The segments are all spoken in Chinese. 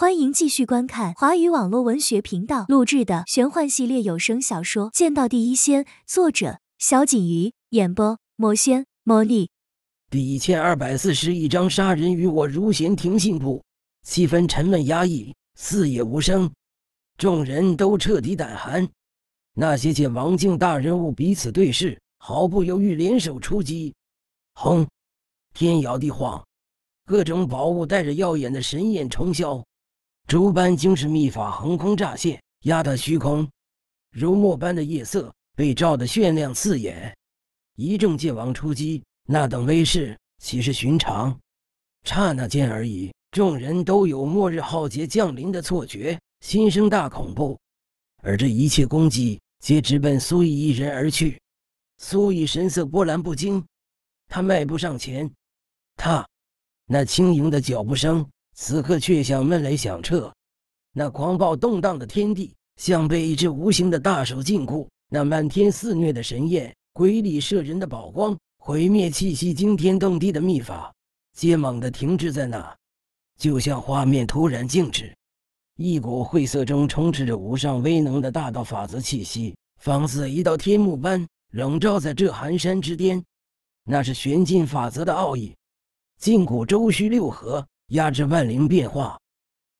欢迎继续观看华语网络文学频道录制的玄幻系列有声小说《剑道第一仙》，作者：小锦瑜，演播：魔仙魔力。第一千二百四十一章：杀人于我如闲庭信步，气氛沉闷压抑，四野无声，众人都彻底胆寒。那些见王静大人物彼此对视，毫不犹豫联手出击。轰！天摇地晃，各种宝物带着耀眼的神眼冲霄。竹般精世秘法横空乍现，压得虚空，如墨般的夜色被照得炫亮刺眼。一众剑王出击，那等威势岂是寻常？刹那间而已，众人都有末日浩劫降临的错觉，心生大恐怖。而这一切攻击皆直奔苏以一人而去。苏以神色波澜不惊，他迈步上前，踏，那轻盈的脚步声。此刻却像闷雷响彻，那狂暴动荡的天地像被一只无形的大手禁锢，那漫天肆虐的神焰、瑰丽摄人的宝光、毁灭气息惊天动地的秘法，皆猛地停滞在那，就像画面突然静止。一股晦涩中充斥着无上威能的大道法则气息，仿似一道天幕般笼罩在这寒山之巅。那是玄禁法则的奥义，禁锢周虚六合。压制万灵变化，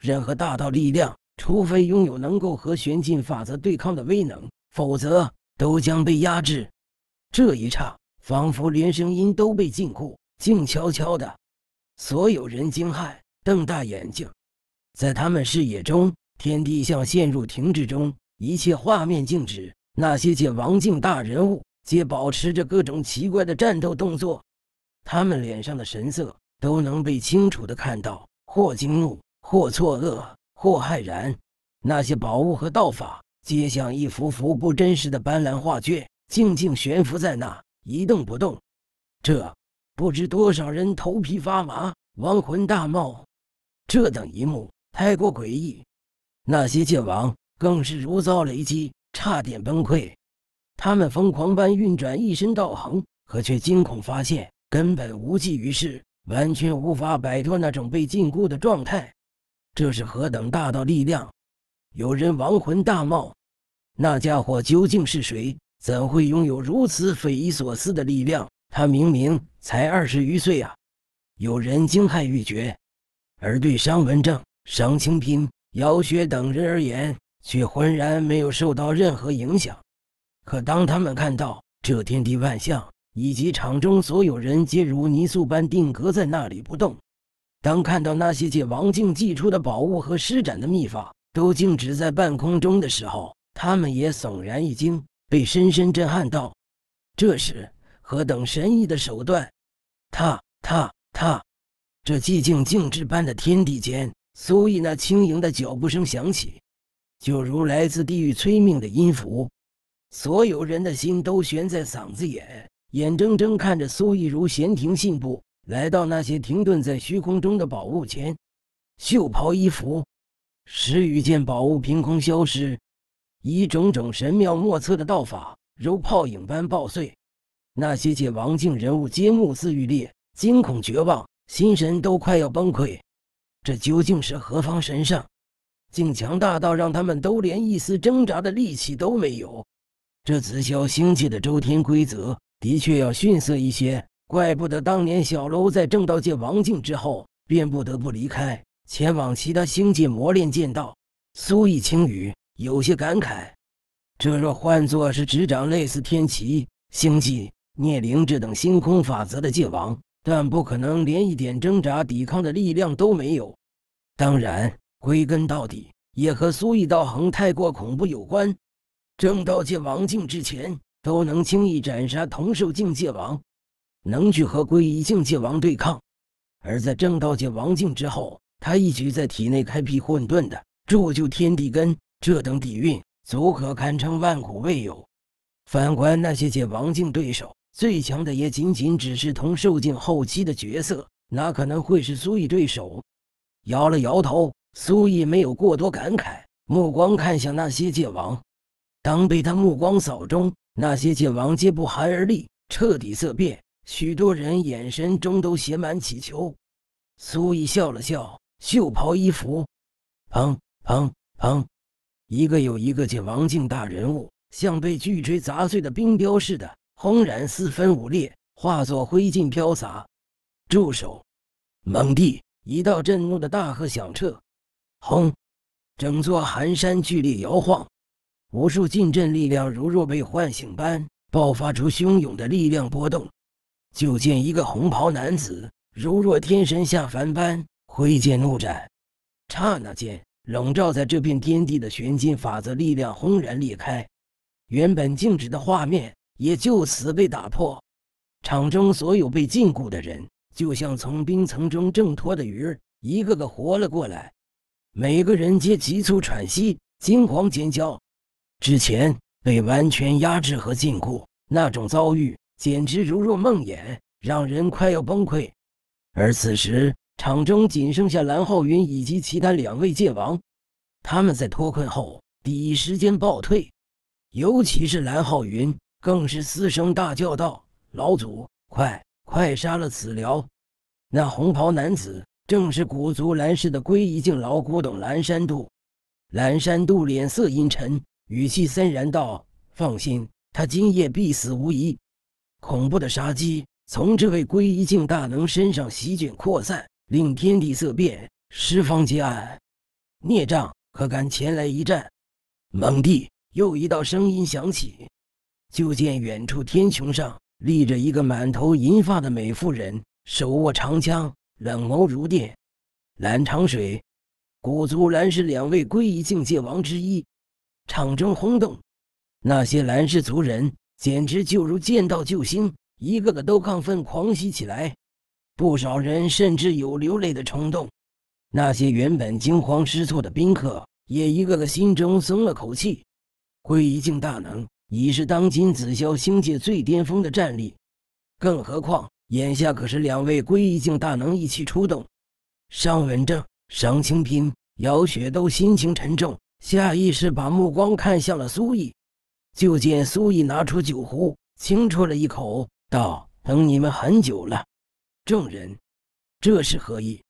任何大道力量，除非拥有能够和玄境法则对抗的威能，否则都将被压制。这一刹，仿佛连声音都被禁锢，静悄悄的。所有人惊骇，瞪大眼睛，在他们视野中，天地像陷入停滞中，一切画面静止。那些界王境大人物，皆保持着各种奇怪的战斗动作，他们脸上的神色。都能被清楚的看到，或惊怒，或错愕，或骇然。那些宝物和道法，皆像一幅幅不真实的斑斓画卷，静静悬浮在那，一动不动。这不知多少人头皮发麻，亡魂大冒。这等一幕太过诡异，那些界王更是如遭雷击，差点崩溃。他们疯狂般运转一身道行，可却惊恐发现根本无济于事。完全无法摆脱那种被禁锢的状态，这是何等大道力量！有人亡魂大冒，那家伙究竟是谁？怎会拥有如此匪夷所思的力量？他明明才二十余岁啊！有人惊骇欲绝，而对商文正、商清平、姚雪等人而言，却浑然没有受到任何影响。可当他们看到这天地万象，以及场中所有人皆如泥塑般定格在那里不动。当看到那些借王静祭出的宝物和施展的秘法都静止在半空中的时候，他们也悚然一惊，被深深震撼到。这时，何等神异的手段！踏踏踏！这寂静静止般的天地间，苏毅那轻盈的脚步声响起，就如来自地狱催命的音符。所有人的心都悬在嗓子眼。眼睁睁看着苏亦如闲庭信步来到那些停顿在虚空中的宝物前，袖袍一拂，十余件宝物凭空消失，以种种神妙莫测的道法如泡影般爆碎。那些界王境人物皆目眦欲裂，惊恐绝望，心神都快要崩溃。这究竟是何方神圣？竟强大到让他们都连一丝挣扎的力气都没有？这紫霄星界的周天规则。的确要逊色一些，怪不得当年小楼在正道界王境之后便不得不离开，前往其他星界磨练剑道。苏易轻语有些感慨：这若换作是执掌类似天齐、星际、聂灵这等星空法则的界王，但不可能连一点挣扎抵抗的力量都没有。当然，归根到底也和苏易道行太过恐怖有关。正道界王境之前。都能轻易斩杀同寿境界王，能去和归一境界王对抗。而在正道界王境之后，他一举在体内开辟混沌的铸就天地根，这等底蕴足可堪称万古未有。反观那些界王境对手，最强的也仅仅只是同寿境后期的角色，哪可能会是苏毅对手？摇了摇头，苏毅没有过多感慨，目光看向那些界王。当被他目光扫中。那些界王皆不寒而栗，彻底色变。许多人眼神中都写满乞求。苏毅笑了笑，袖袍一拂，砰砰砰，一个又一个界王境大人物，像被巨锤砸碎的冰雕似的，轰然四分五裂，化作灰烬飘洒。住手！猛地，一道震怒的大喝响彻，轰，整座寒山剧烈摇晃。无数禁阵力量如若被唤醒般爆发出汹涌的力量波动，就见一个红袍男子如若天神下凡般挥剑怒斩，刹那间笼罩在这片天地的玄金法则力量轰然裂开，原本静止的画面也就此被打破。场中所有被禁锢的人，就像从冰层中挣脱的鱼儿，一个个活了过来，每个人皆急促喘息，惊慌尖叫。之前被完全压制和禁锢，那种遭遇简直如若梦魇，让人快要崩溃。而此时场中仅剩下蓝浩云以及其他两位界王，他们在脱困后第一时间暴退，尤其是蓝浩云，更是嘶声大叫道：“老祖，快快杀了此辽！”那红袍男子正是古族蓝氏的归一境老古董蓝山渡。蓝山渡脸色阴沉。语气森然道：“放心，他今夜必死无疑。”恐怖的杀机从这位归一境大能身上席卷扩散，令天地色变，十方皆暗。孽障，可敢前来一战？”猛地，又一道声音响起，就见远处天穹上立着一个满头银发的美妇人，手握长枪，冷眸如电。蓝长水、古族蓝是两位归一境界王之一。场中轰动，那些蓝氏族人简直就如见到救星，一个个都亢奋狂喜起来，不少人甚至有流泪的冲动。那些原本惊慌失措的宾客，也一个个心中松了口气。归一境大能已是当今紫霄星界最巅峰的战力，更何况眼下可是两位归一境大能一起出动。尚文正、商清平、姚雪都心情沉重。下意识把目光看向了苏毅，就见苏毅拿出酒壶，轻啜了一口，道：“等你们很久了。”众人，这是何意？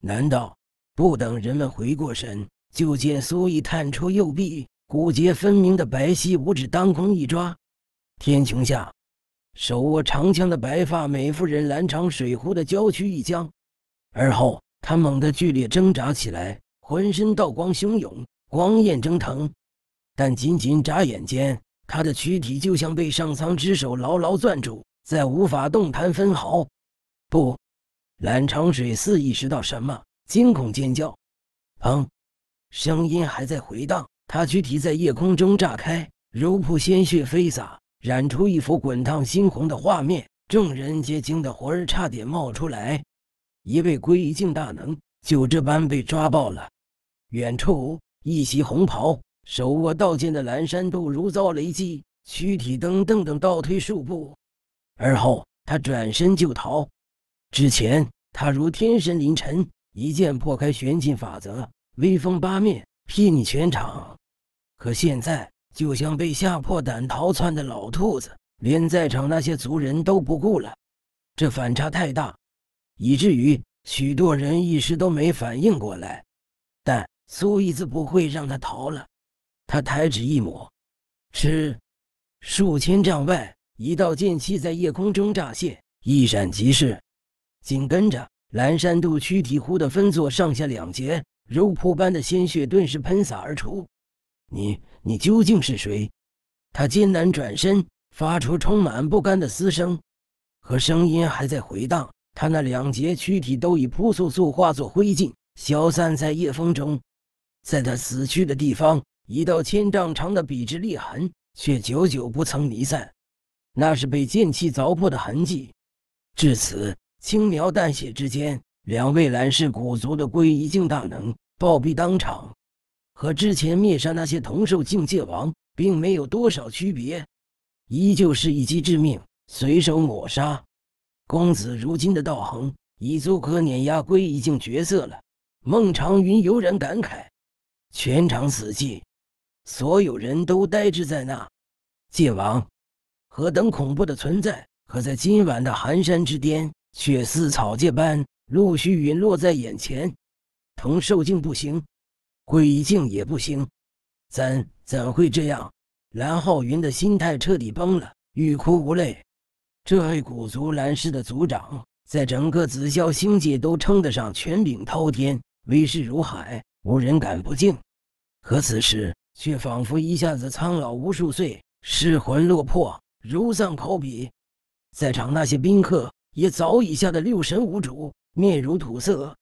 难道不等人们回过神，就见苏毅探出右臂，骨节分明的白皙五指当空一抓。天穹下，手握长枪的白发美妇人拦长水壶的娇躯一僵，而后她猛地剧烈挣扎起来，浑身道光汹涌。光焰蒸腾，但仅仅眨眼间，他的躯体就像被上苍之手牢牢攥住，再无法动弹分毫。不，蓝长水似意识到什么，惊恐尖叫。砰！声音还在回荡，他躯体在夜空中炸开，如瀑鲜血飞洒，染出一幅滚烫猩红的画面。众人皆惊得魂儿差点冒出来。一位归一境大能就这般被抓爆了。远处。一袭红袍，手握刀剑的蓝山渡如遭雷击，躯体噔噔噔倒退数步，而后他转身就逃。之前他如天神临尘，一剑破开玄境法则，威风八面，睥睨全场；可现在就像被吓破胆逃窜的老兔子，连在场那些族人都不顾了。这反差太大，以至于许多人一时都没反应过来。苏易子不会让他逃了。他抬指一抹，嗤！数千丈外，一道剑气在夜空中乍现，一闪即逝。紧跟着，蓝山渡躯体忽地分作上下两截，肉铺般的鲜血顿时喷洒而出。你，你究竟是谁？他艰难转身，发出充满不甘的嘶声。和声音还在回荡，他那两截躯体都已扑簌簌化作灰烬，消散在夜风中。在他死去的地方，一道千丈长的笔直裂痕却久久不曾弥散，那是被剑气凿破的痕迹。至此，轻描淡写之间，两位蓝氏古族的归一境大能暴毙当场，和之前灭杀那些同寿境界王并没有多少区别，依旧是一击致命，随手抹杀。公子如今的道行已足可碾压归一境角色了，孟长云悠然感慨。全场死寂，所有人都呆滞在那。界王，何等恐怖的存在，可在今晚的寒山之巅，却似草芥般陆续陨落在眼前。同受境不行，归境也不行，怎怎会这样？蓝浩云的心态彻底崩了，欲哭无泪。这位古族蓝氏的族长，在整个紫霄星界都称得上权柄滔天，威势如海。无人敢不敬，可此时却仿佛一下子苍老无数岁，失魂落魄，如丧考妣。在场那些宾客也早已吓得六神无主，面如土色。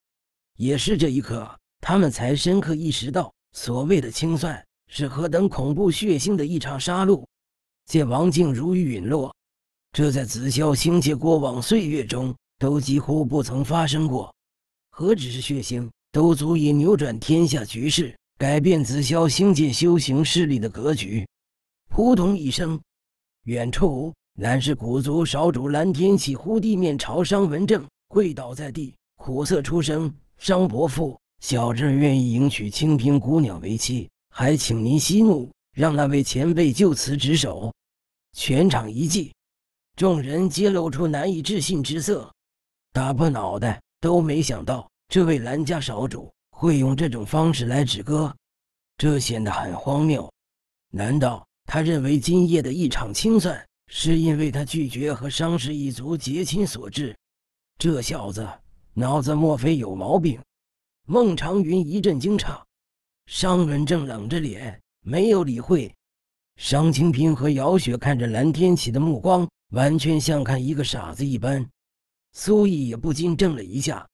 也是这一刻，他们才深刻意识到，所谓的清算是何等恐怖血腥的一场杀戮。见王静如雨陨落，这在子霄星界过往岁月中都几乎不曾发生过，何止是血腥！都足以扭转天下局势，改变紫霄星界修行势力的格局。扑通一声，远处乃氏古族少主蓝天启忽地面朝商文正跪倒在地，苦涩出声：“商伯父，小侄愿意迎娶清平姑娘为妻，还请您息怒，让那位前辈就此值守。”全场一寂，众人皆露出难以置信之色，打破脑袋都没想到。这位兰家少主会用这种方式来止戈，这显得很荒谬。难道他认为今夜的一场清算是因为他拒绝和商氏一族结亲所致？这小子脑子莫非有毛病？孟长云一阵惊诧。商文正冷着脸，没有理会。商清平和姚雪看着蓝天启的目光，完全像看一个傻子一般。苏毅也不禁怔了一下。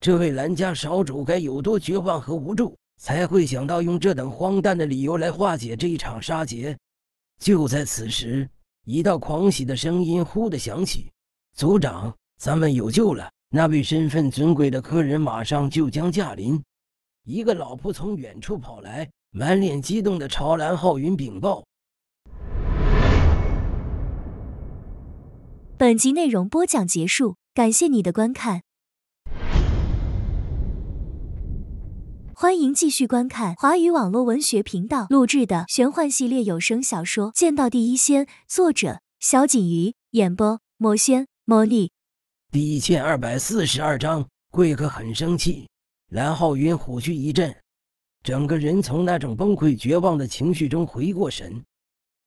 这位兰家少主该有多绝望和无助，才会想到用这等荒诞的理由来化解这一场杀劫？就在此时，一道狂喜的声音忽的响起：“族长，咱们有救了！那位身份尊贵的客人马上就将驾临。”一个老仆从远处跑来，满脸激动的朝兰浩云禀报：“本集内容播讲结束，感谢你的观看。”欢迎继续观看华语网络文学频道录制的玄幻系列有声小说《剑道第一仙》，作者：小锦瑜，演播：魔仙魔力。第一千二百四十二章，贵客很生气。蓝浩云虎躯一震，整个人从那种崩溃绝望的情绪中回过神，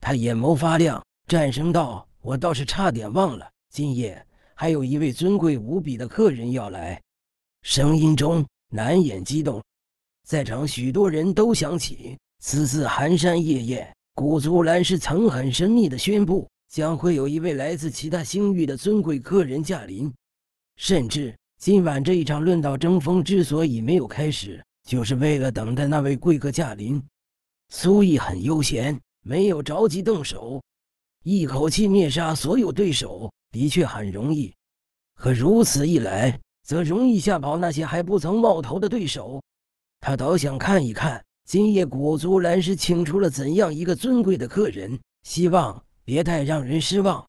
他眼眸发亮，战声道：“我倒是差点忘了，今夜还有一位尊贵无比的客人要来。”声音中难掩激动。在场许多人都想起，此次寒山夜宴，古族兰氏曾很神秘的宣布，将会有一位来自其他星域的尊贵客人驾临。甚至今晚这一场论道争锋之所以没有开始，就是为了等待那位贵客驾临。苏毅很悠闲，没有着急动手，一口气灭杀所有对手的确很容易，可如此一来，则容易吓跑那些还不曾冒头的对手。他倒想看一看，今夜古族兰氏请出了怎样一个尊贵的客人，希望别太让人失望。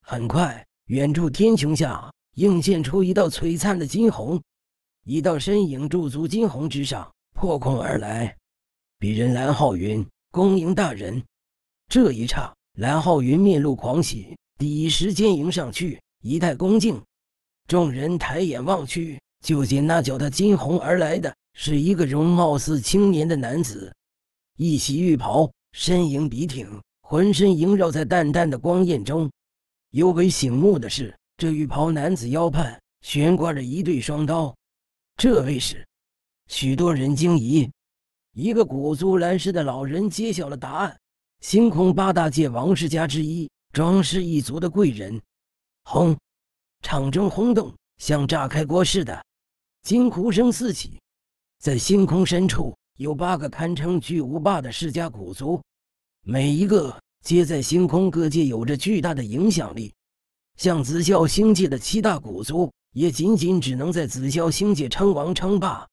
很快，远处天穹下映现出一道璀璨的金虹，一道身影驻足金虹之上，破空而来。鄙人蓝浩云，恭迎大人。这一刹，蓝浩云面露狂喜，第一时间迎上去，仪态恭敬。众人抬眼望去，就见那叫他金虹而来的。是一个容貌似青年的男子，一袭玉袍，身影笔挺，浑身萦绕在淡淡的光焰中，尤为醒目的是，这玉袍男子腰畔悬挂着一对双刀。这位是？许多人惊疑。一个古族蓝氏的老人揭晓了答案：星空八大界王世家之一庄氏一族的贵人。轰！场中轰动，像炸开锅似的，惊呼声四起。在星空深处，有八个堪称巨无霸的世家古族，每一个皆在星空各界有着巨大的影响力。像紫霄星界的七大古族，也仅仅只能在紫霄星界称王称霸。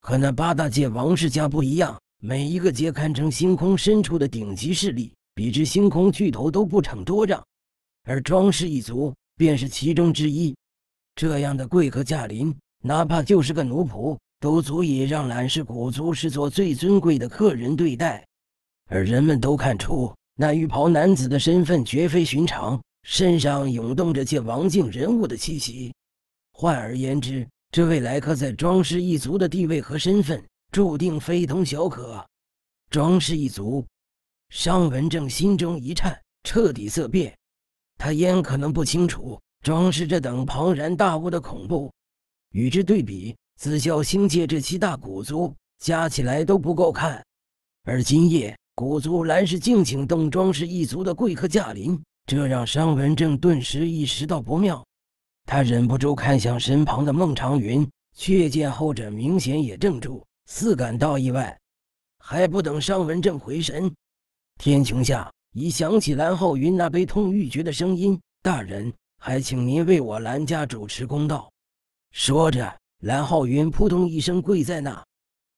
可那八大界王世家不一样，每一个皆堪称星空深处的顶级势力，比之星空巨头都不逞多让。而庄氏一族便是其中之一。这样的贵客驾临，哪怕就是个奴仆。都足以让揽氏古族视作最尊贵的客人对待，而人们都看出那浴袍男子的身份绝非寻常，身上涌动着借王境人物的气息。换而言之，这位来客在庄氏一族的地位和身份，注定非同小可。庄氏一族，商文正心中一颤，彻底色变。他焉可能不清楚庄氏这等庞然大物的恐怖？与之对比。子孝、星界这七大古族加起来都不够看，而今夜古族蓝氏敬请东庄氏一族的贵客驾临，这让商文正顿时意识到不妙。他忍不住看向身旁的孟长云，却见后者明显也怔住，似感到意外。还不等商文正回神，天穹下已响起蓝浩云那悲痛欲绝的声音：“大人，还请您为我蓝家主持公道。”说着。蓝浩云扑通一声跪在那，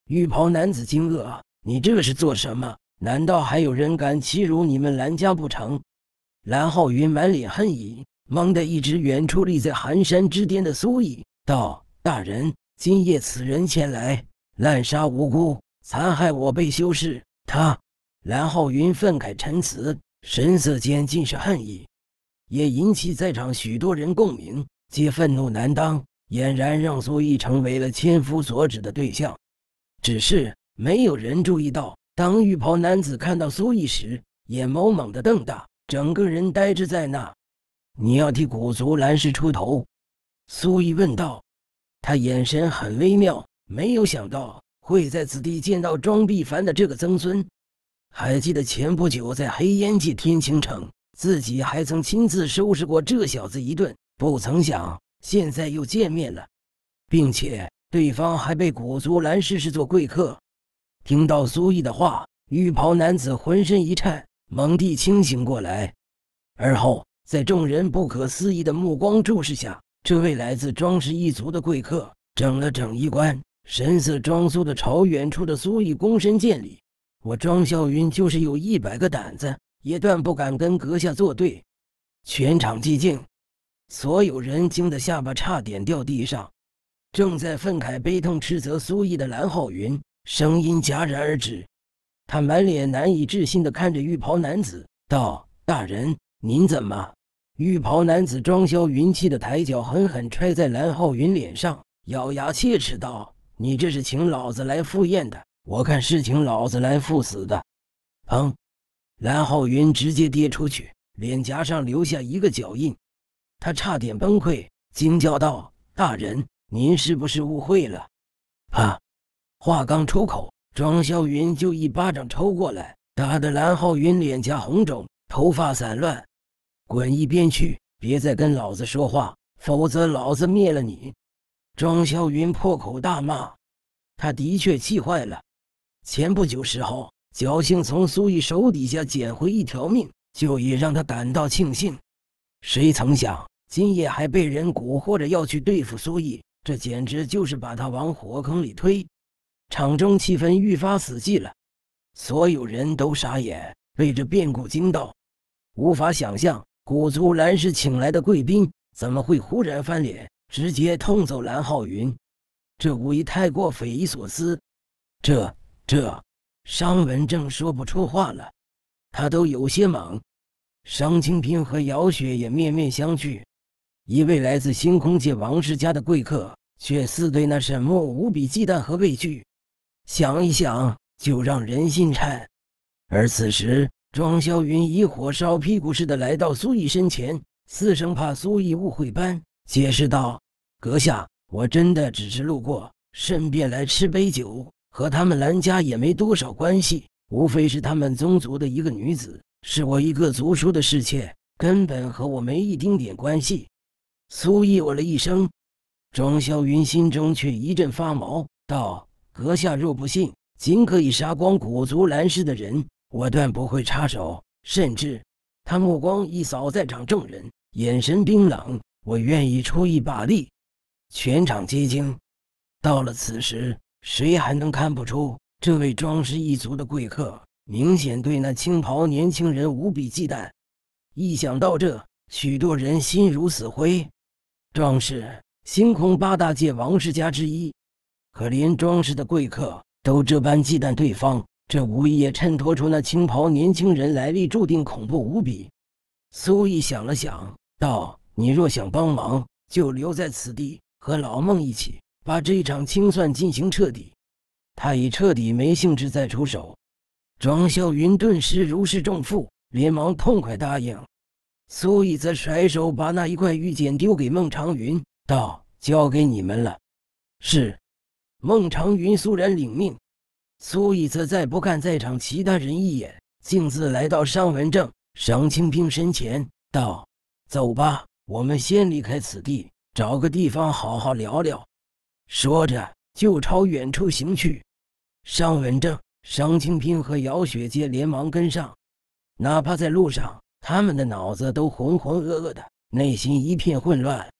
浴袍男子惊愕：“你这是做什么？难道还有人敢欺辱你们蓝家不成？”蓝浩云满脸恨意，蒙的一只远处立在寒山之巅的苏影道：“大人，今夜此人前来滥杀无辜，残害我辈修士。”他蓝浩云愤慨陈词，神色间尽是恨意，也引起在场许多人共鸣，皆愤怒难当。俨然让苏艺成为了千夫所指的对象，只是没有人注意到，当浴袍男子看到苏艺时，眼眸猛地瞪大，整个人呆滞在那。你要替古族蓝氏出头？苏艺问道。他眼神很微妙，没有想到会在此地见到庄碧凡的这个曾孙。还记得前不久在黑烟界天青城，自己还曾亲自收拾过这小子一顿，不曾想。现在又见面了，并且对方还被古族蓝氏视作贵客。听到苏毅的话，浴袍男子浑身一颤，猛地清醒过来。而后，在众人不可思议的目光注视下，这位来自庄氏一族的贵客整了整衣冠，神色庄肃的朝远处的苏毅躬身见礼：“我庄啸云就是有一百个胆子，也断不敢跟阁下作对。”全场寂静。所有人惊得下巴差点掉地上，正在愤慨、悲痛、斥责苏毅的蓝浩云声音戛然而止，他满脸难以置信地看着浴袍男子道：“大人，您怎么？”浴袍男子装消云气的抬脚狠狠踹在蓝浩云脸上，咬牙切齿道：“你这是请老子来赴宴的，我看是请老子来赴死的！”砰！蓝浩云直接跌出去，脸颊上留下一个脚印。他差点崩溃，惊叫道：“大人，您是不是误会了？”啊！话刚出口，庄霄云就一巴掌抽过来，打得蓝浩云脸颊红肿，头发散乱。“滚一边去！别再跟老子说话，否则老子灭了你！”庄霄云破口大骂。他的确气坏了。前不久时候，侥幸从苏毅手底下捡回一条命，就已让他感到庆幸。谁曾想？今夜还被人蛊惑着要去对付苏毅，这简直就是把他往火坑里推。场中气氛愈发死寂了，所有人都傻眼，被这变故惊到，无法想象古族蓝氏请来的贵宾怎么会忽然翻脸，直接痛揍蓝浩云，这无疑太过匪夷所思。这这，商文正说不出话了，他都有些懵。商清平和姚雪也面面相觑。一位来自星空界王室家的贵客，却似对那沈默无比忌惮和畏惧，想一想就让人心颤。而此时，庄霄云以火烧屁股似的来到苏艺身前，似生怕苏艺误会般解释道：“阁下，我真的只是路过，顺便来吃杯酒，和他们兰家也没多少关系。无非是他们宗族的一个女子，是我一个族叔的侍妾，根本和我没一丁点关系。”苏毅问了一声，庄霄云心中却一阵发毛，道：“阁下若不信，尽可以杀光古族蓝氏的人，我断不会插手。”甚至，他目光一扫在场众人，眼神冰冷：“我愿意出一把力。”全场皆惊。到了此时，谁还能看不出这位庄氏一族的贵客，明显对那青袍年轻人无比忌惮？一想到这，许多人心如死灰。庄氏，星空八大界王世家之一，可连庄氏的贵客都这般忌惮对方，这无疑也衬托出那青袍年轻人来历注定恐怖无比。苏毅想了想，道：“你若想帮忙，就留在此地，和老孟一起把这一场清算进行彻底。他已彻底没兴致再出手。”庄笑云顿时如释重负，连忙痛快答应。苏以则甩手把那一块玉简丢给孟长云，道：“交给你们了。”是，孟长云肃然领命。苏以则再不看在场其他人一眼，径自来到尚文正、尚清平身前，道：“走吧，我们先离开此地，找个地方好好聊聊。”说着，就朝远处行去。尚文正、尚清平和姚雪阶连忙跟上，哪怕在路上。他们的脑子都浑浑噩噩的，内心一片混乱，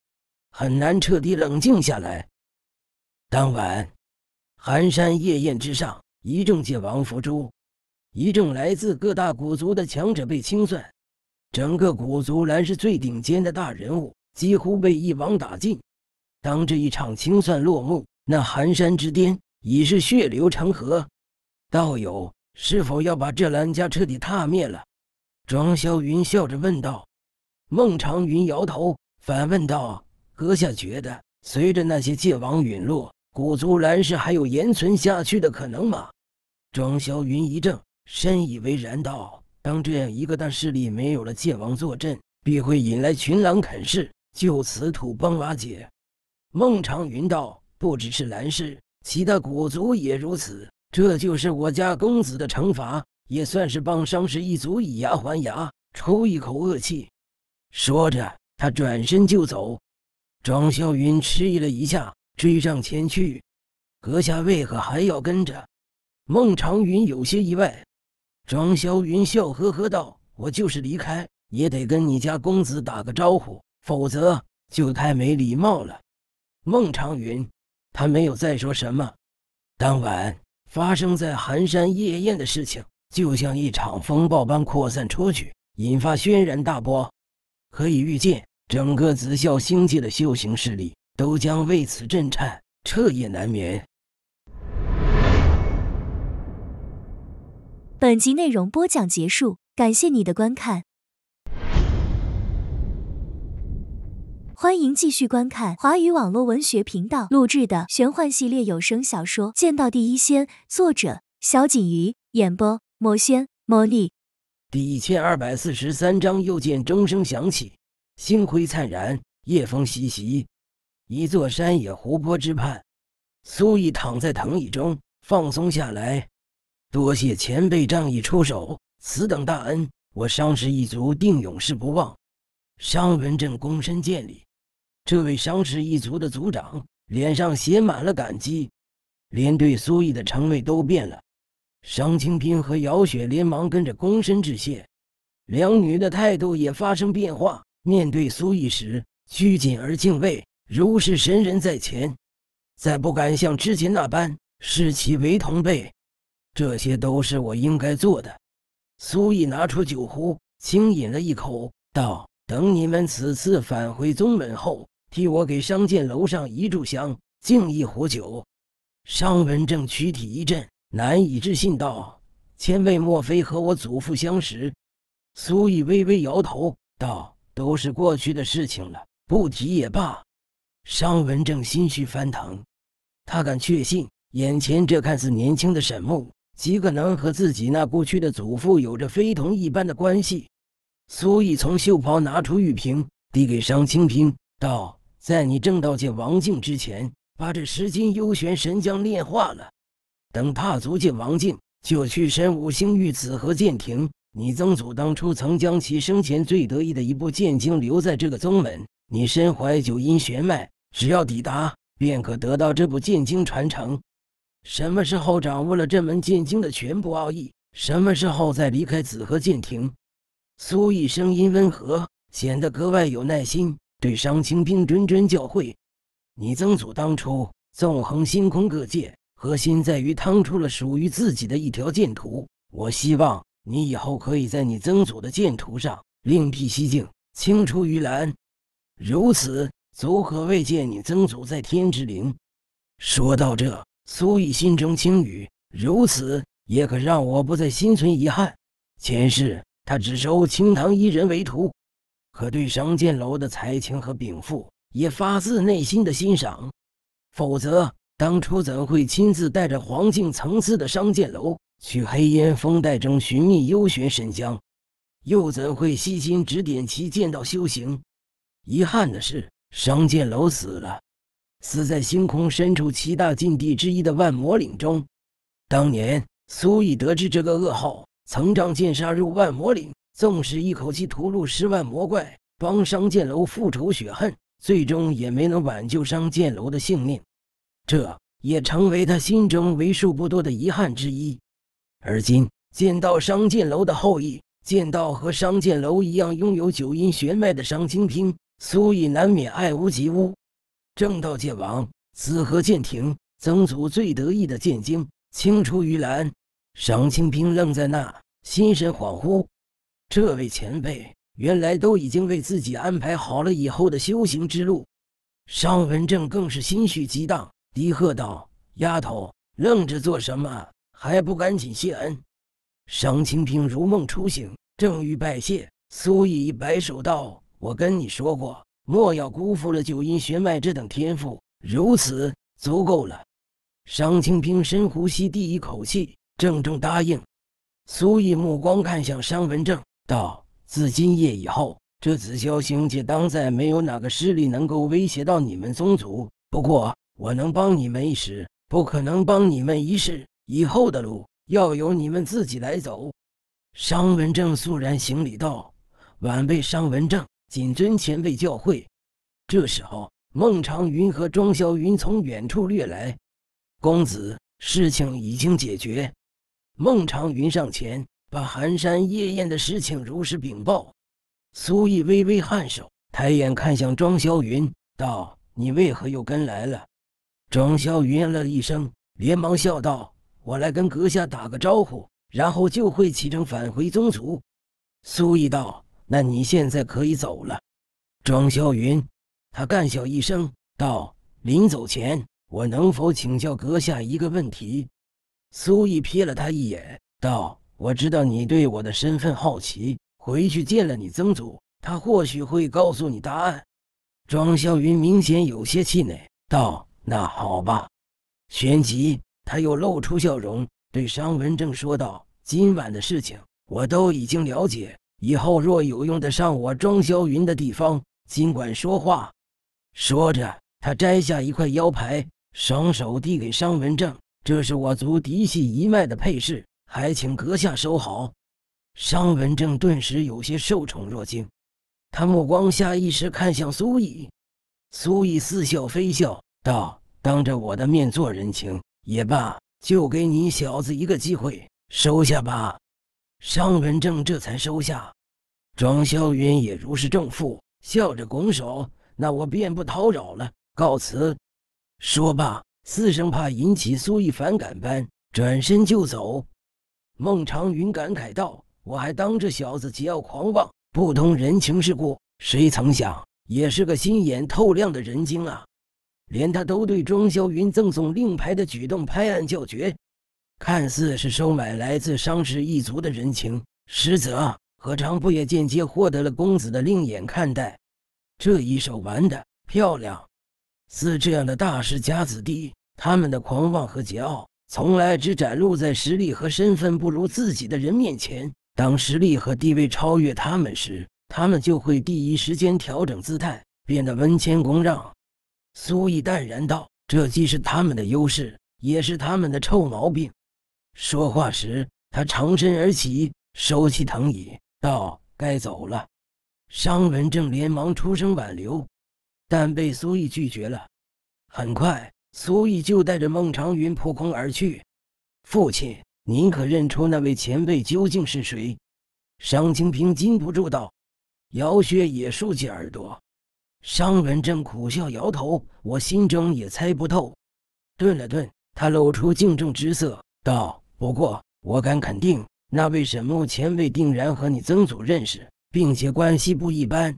很难彻底冷静下来。当晚，寒山夜宴之上，一众界王伏诛，一众来自各大古族的强者被清算，整个古族兰氏最顶尖的大人物几乎被一网打尽。当这一场清算落幕，那寒山之巅已是血流成河。道友，是否要把这兰家彻底踏灭了？庄霄云笑着问道：“孟长云，摇头反问道：‘阁下觉得，随着那些界王陨落，古族蓝氏还有延存下去的可能吗？’”庄霄云一怔，深以为然道：“当这样一个大势力没有了界王坐镇，必会引来群狼啃噬，就此土崩瓦解。”孟长云道：“不只是蓝氏，其他古族也如此。这就是我家公子的惩罚。”也算是帮商氏一族以牙还牙，出一口恶气。说着，他转身就走。庄霄云迟疑了一下，追上前去：“阁下为何还要跟着？”孟长云有些意外。庄霄云笑呵呵道：“我就是离开，也得跟你家公子打个招呼，否则就太没礼貌了。”孟长云他没有再说什么。当晚发生在寒山夜宴的事情。就像一场风暴般扩散出去，引发轩然大波。可以预见，整个紫校星界的修行势力都将为此震颤，彻夜难眠。本集内容播讲结束，感谢你的观看，欢迎继续观看华语网络文学频道录制的玄幻系列有声小说《剑道第一仙》，作者：小锦鱼，演播。魔仙魔力。第一千二百四十三章。又见钟声响起，星辉灿然，夜风习习。一座山野湖泊之畔，苏毅躺在藤椅中放松下来。多谢前辈仗义出手，此等大恩，我商氏一族定永世不忘。商文镇躬身见礼。这位商氏一族的族长脸上写满了感激，连对苏毅的称谓都变了。商清平和姚雪连忙跟着躬身致谢，两女的态度也发生变化。面对苏毅时，拘谨而敬畏，如是神人在前，再不敢像之前那般视其为同辈。这些都是我应该做的。苏毅拿出酒壶，轻饮了一口，道：“等你们此次返回宗门后，替我给商剑楼上一炷香，敬一壶酒。”商文正躯体一震。难以置信道：“前辈，莫非和我祖父相识？”苏艺微微摇头道：“都是过去的事情了，不提也罢。”商文正心绪翻腾，他敢确信，眼前这看似年轻的沈木，极可能和自己那过去的祖父有着非同一般的关系。苏毅从袖袍拿出玉瓶，递给商清平道：“在你正道见王静之前，把这十斤幽玄神浆炼化了。”等踏足界王境，就去神武星域紫河剑庭。你曾祖当初曾将其生前最得意的一部剑经留在这个宗门。你身怀九阴血脉，只要抵达，便可得到这部剑经传承。什么时候掌握了这门剑经的全部奥义，什么时候再离开紫河剑庭。苏毅声音温和，显得格外有耐心，对商清兵谆谆教诲。你曾祖当初纵横星空各界。核心在于趟出了属于自己的一条剑途。我希望你以后可以在你曾祖的剑途上另辟蹊径，青出于蓝，如此足可慰藉你曾祖在天之灵。说到这，苏以心中轻语：“如此也可让我不再心存遗憾。”前世他只收青堂一人为徒，可对商剑楼的才情和禀赋也发自内心的欣赏，否则。当初怎会亲自带着黄镜层次的商剑楼去黑烟风带中寻觅幽玄神将？又怎会悉心指点其剑道修行？遗憾的是，商剑楼死了，死在星空深处七大禁地之一的万魔岭中。当年苏毅得知这个噩耗，曾仗剑杀入万魔岭，纵使一口气屠戮十万魔怪，帮商剑楼复仇雪恨，最终也没能挽救商剑楼的性命。这也成为他心中为数不多的遗憾之一。而今见到商剑楼的后裔，见到和商剑楼一样拥有九阴玄脉的商清平，苏以难免爱屋及乌。正道剑王子河剑亭曾祖最得意的剑经青出于蓝，商清平愣在那，心神恍惚。这位前辈原来都已经为自己安排好了以后的修行之路。商文正更是心绪激荡。低喝道：“丫头，愣着做什么？还不赶紧谢恩！”商清平如梦初醒，正欲拜谢，苏一摆手道：“我跟你说过，莫要辜负了九阴血脉这等天赋，如此足够了。”商清平深呼吸第一口气，郑重答应。苏以目光看向商文正，道：“自今夜以后，这紫霄星界当再没有哪个势力能够威胁到你们宗族。不过……”我能帮你们一时，不可能帮你们一世。以后的路要由你们自己来走。商文正肃然行礼道：“晚辈商文正，谨遵前辈教诲。”这时候，孟长云和庄霄云从远处掠来。公子，事情已经解决。孟长云上前，把寒山夜宴的事情如实禀报。苏毅微微颔首，抬眼看向庄霄云，道：“你为何又跟来了？”庄霄云了一声，连忙笑道：“我来跟阁下打个招呼，然后就会启程返回宗族。”苏义道：“那你现在可以走了。”庄霄云他干笑一声道：“临走前，我能否请教阁下一个问题？”苏义瞥了他一眼道：“我知道你对我的身份好奇，回去见了你曾祖，他或许会告诉你答案。”庄霄云明显有些气馁道。那好吧，旋即他又露出笑容，对商文正说道：“今晚的事情我都已经了解，以后若有用得上我庄霄云的地方，尽管说话。”说着，他摘下一块腰牌，双手递给商文正：“这是我族嫡系一脉的配饰，还请阁下收好。”商文正顿时有些受宠若惊，他目光下意识看向苏毅，苏毅似笑非笑。道：“当着我的面做人情也罢，就给你小子一个机会，收下吧。”商文正这才收下，庄霄云也如释重负，笑着拱手：“那我便不叨扰了，告辞。”说罢，似生怕引起苏毅反感般，转身就走。孟长云感慨道：“我还当这小子桀骜狂妄，不通人情世故，谁曾想也是个心眼透亮的人精啊！”连他都对庄霄云赠送令牌的举动拍案叫绝，看似是收买来自商氏一族的人情，实则何尝不也间接获得了公子的另眼看待？这一手玩的漂亮。似这样的大世家子弟，他们的狂妄和桀骜，从来只展露在实力和身份不如自己的人面前。当实力和地位超越他们时，他们就会第一时间调整姿态，变得温谦恭让。苏毅淡然道：“这既是他们的优势，也是他们的臭毛病。”说话时，他长身而起，收起藤椅，道：“该走了。”商文正连忙出声挽留，但被苏毅拒绝了。很快，苏毅就带着孟长云扑空而去。“父亲，您可认出那位前辈究竟是谁？”商清平禁不住道。姚雪也竖起耳朵。商文正苦笑摇头，我心中也猜不透。顿了顿，他露出敬重之色，道：“不过，我敢肯定，那位沈木前辈定然和你曾祖认识，并且关系不一般。”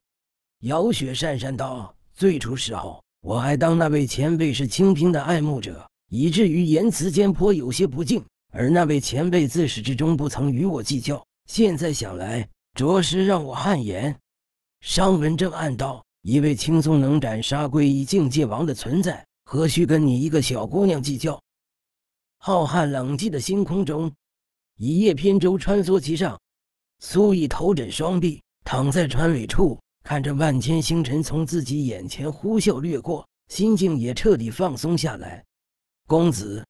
姚雪讪讪道：“最初时候，我还当那位前辈是清平的爱慕者，以至于言辞间颇有些不敬。而那位前辈自始至终不曾与我计较。现在想来，着实让我汗颜。”商文正暗道。一位轻松能斩杀归一境界王的存在，何须跟你一个小姑娘计较？浩瀚冷寂的星空中，一叶扁舟穿梭其上，苏艺头枕双臂，躺在船尾处，看着万千星辰从自己眼前呼啸掠过，心境也彻底放松下来。公子，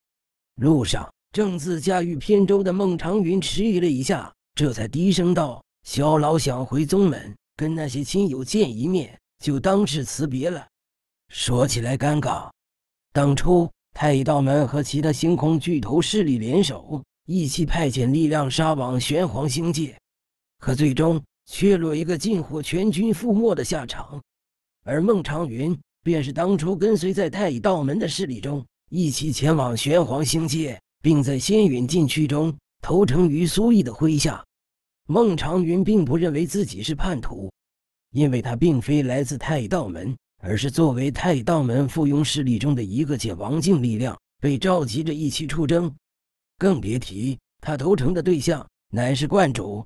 路上正自驾驭扁舟的孟长云迟疑了一下，这才低声道：“小老想回宗门，跟那些亲友见一面。”就当是辞别了。说起来尴尬，当初太乙道门和其他星空巨头势力联手，一起派遣力量杀往玄黄星界，可最终却落一个近乎全军覆没的下场。而孟长云便是当初跟随在太乙道门的势力中，一起前往玄黄星界，并在仙陨禁区中投诚于苏毅的麾下。孟长云并不认为自己是叛徒。因为他并非来自太道门，而是作为太道门附庸势力中的一个界王境力量被召集着一起出征，更别提他投诚的对象乃是观主，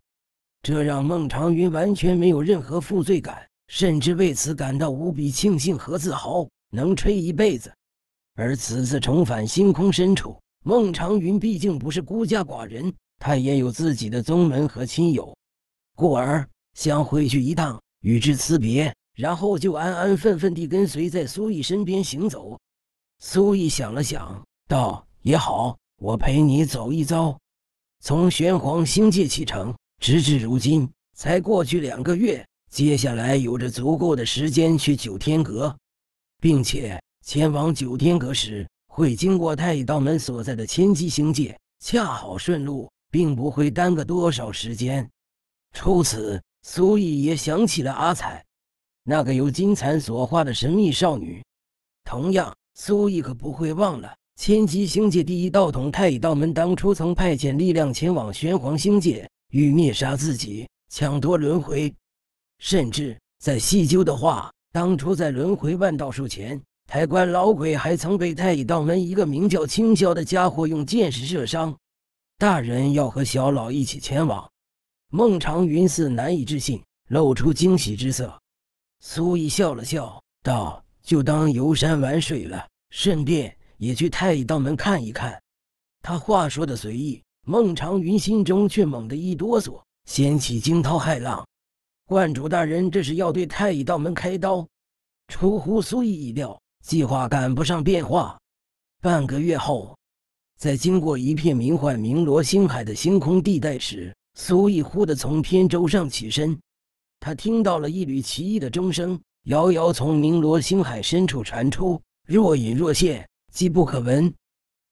这让孟长云完全没有任何负罪感，甚至为此感到无比庆幸和自豪，能吹一辈子。而此次重返星空深处，孟长云毕竟不是孤家寡人，他也有自己的宗门和亲友，故而想回去一趟。与之辞别，然后就安安分分地跟随在苏毅身边行走。苏毅想了想，道：“也好，我陪你走一遭。从玄黄星界启程，直至如今才过去两个月，接下来有着足够的时间去九天阁，并且前往九天阁时会经过太乙道门所在的千机星界，恰好顺路，并不会耽搁多少时间。除此……”苏毅也想起了阿彩，那个由金蚕所化的神秘少女。同样，苏毅可不会忘了千机星界第一道统太乙道门当初曾派遣力量前往玄黄星界，欲灭杀自己，抢夺轮回。甚至在细究的话，当初在轮回万道术前，台关老鬼还曾被太乙道门一个名叫青霄的家伙用箭矢射伤。大人要和小老一起前往。孟长云似难以置信，露出惊喜之色。苏毅笑了笑，道：“就当游山玩水了，顺便也去太乙道门看一看。”他话说的随意，孟长云心中却猛地一哆嗦，掀起惊涛骇浪。观主大人这是要对太乙道门开刀？出乎苏毅意料，计划赶不上变化。半个月后，在经过一片名唤“明罗星海”的星空地带时，苏意忽地从扁舟上起身，他听到了一缕奇异的钟声，遥遥从鸣罗星海深处传出，若隐若现，机不可闻。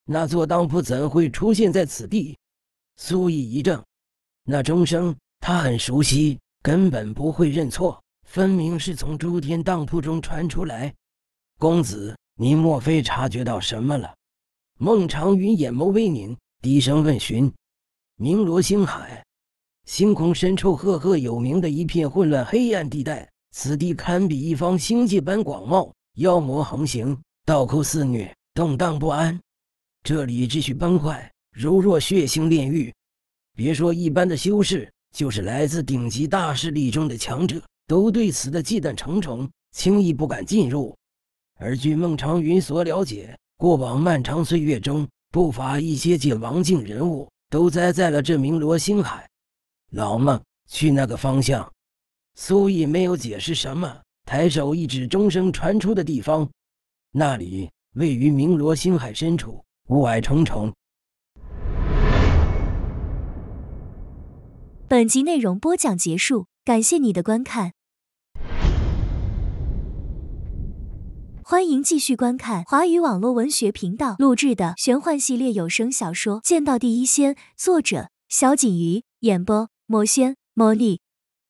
那座当铺怎会出现在此地？苏意一怔，那钟声他很熟悉，根本不会认错，分明是从诸天当铺中传出来。公子，您莫非察觉到什么了？孟长云眼眸微凝，低声问询：“鸣罗星海。”星空深处，赫赫有名的一片混乱黑暗地带，此地堪比一方星际般广袤，妖魔横行，道寇肆虐，动荡不安。这里秩序崩坏，如若血腥炼狱。别说一般的修士，就是来自顶级大势力中的强者，都对此的忌惮重重，轻易不敢进入。而据孟长云所了解，过往漫长岁月中，不乏一些界王境人物都栽在了这名罗星海。老孟，去那个方向。苏艺没有解释什么，抬手一指钟声传出的地方，那里位于鸣罗星海深处，雾霭重重。本集内容播讲结束，感谢你的观看，欢迎继续观看华语网络文学频道录制的玄幻系列有声小说《剑道第一仙》，作者：小锦鱼，演播。魔仙魔力。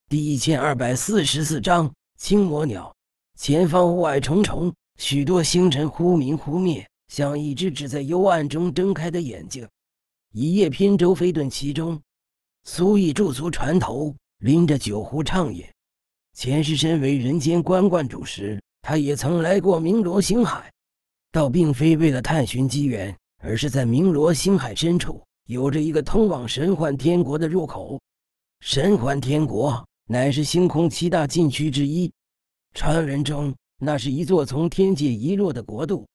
第一千二百四十四章青魔鸟。前方雾霭重重，许多星辰忽明忽灭，像一只只在幽暗中睁开的眼睛。一叶扁舟飞遁其中，苏毅驻足船头，拎着酒壶畅饮。前世身为人间关关主时，他也曾来过鸣罗星海，倒并非为了探寻机缘，而是在鸣罗星海深处，有着一个通往神幻天国的入口。神幻天国乃是星空七大禁区之一，传闻中那是一座从天界遗落的国度，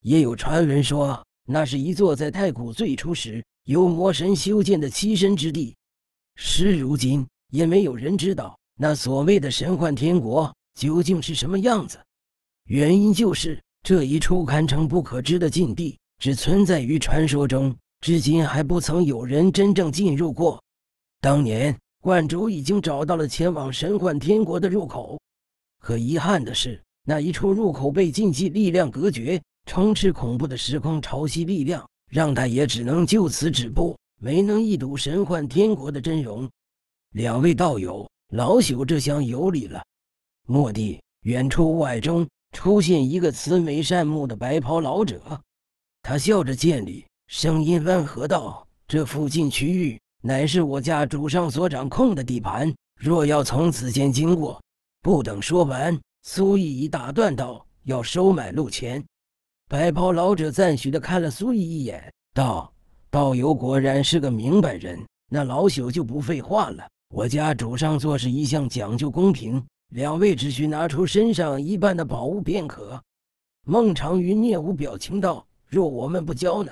也有传闻说那是一座在太古最初时由魔神修建的栖身之地。时如今也没有人知道那所谓的神幻天国究竟是什么样子，原因就是这一处堪称不可知的禁地，只存在于传说中，至今还不曾有人真正进入过。当年，观主已经找到了前往神幻天国的入口，可遗憾的是，那一处入口被禁忌力量隔绝，充斥恐怖的时空潮汐力量，让他也只能就此止步，没能一睹神幻天国的真容。两位道友，老朽这厢有礼了。末地，远处雾霭中出现一个慈眉善目的白袍老者，他笑着见礼，声音温和道：“这附近区域。”乃是我家主上所掌控的地盘，若要从此间经过，不等说完，苏毅已打断道：“要收买路钱。”白袍老者赞许的看了苏毅一眼，道：“道友果然是个明白人，那老朽就不废话了。我家主上做事一向讲究公平，两位只需拿出身上一半的宝物便可。”孟尝云面无表情道：“若我们不交呢？”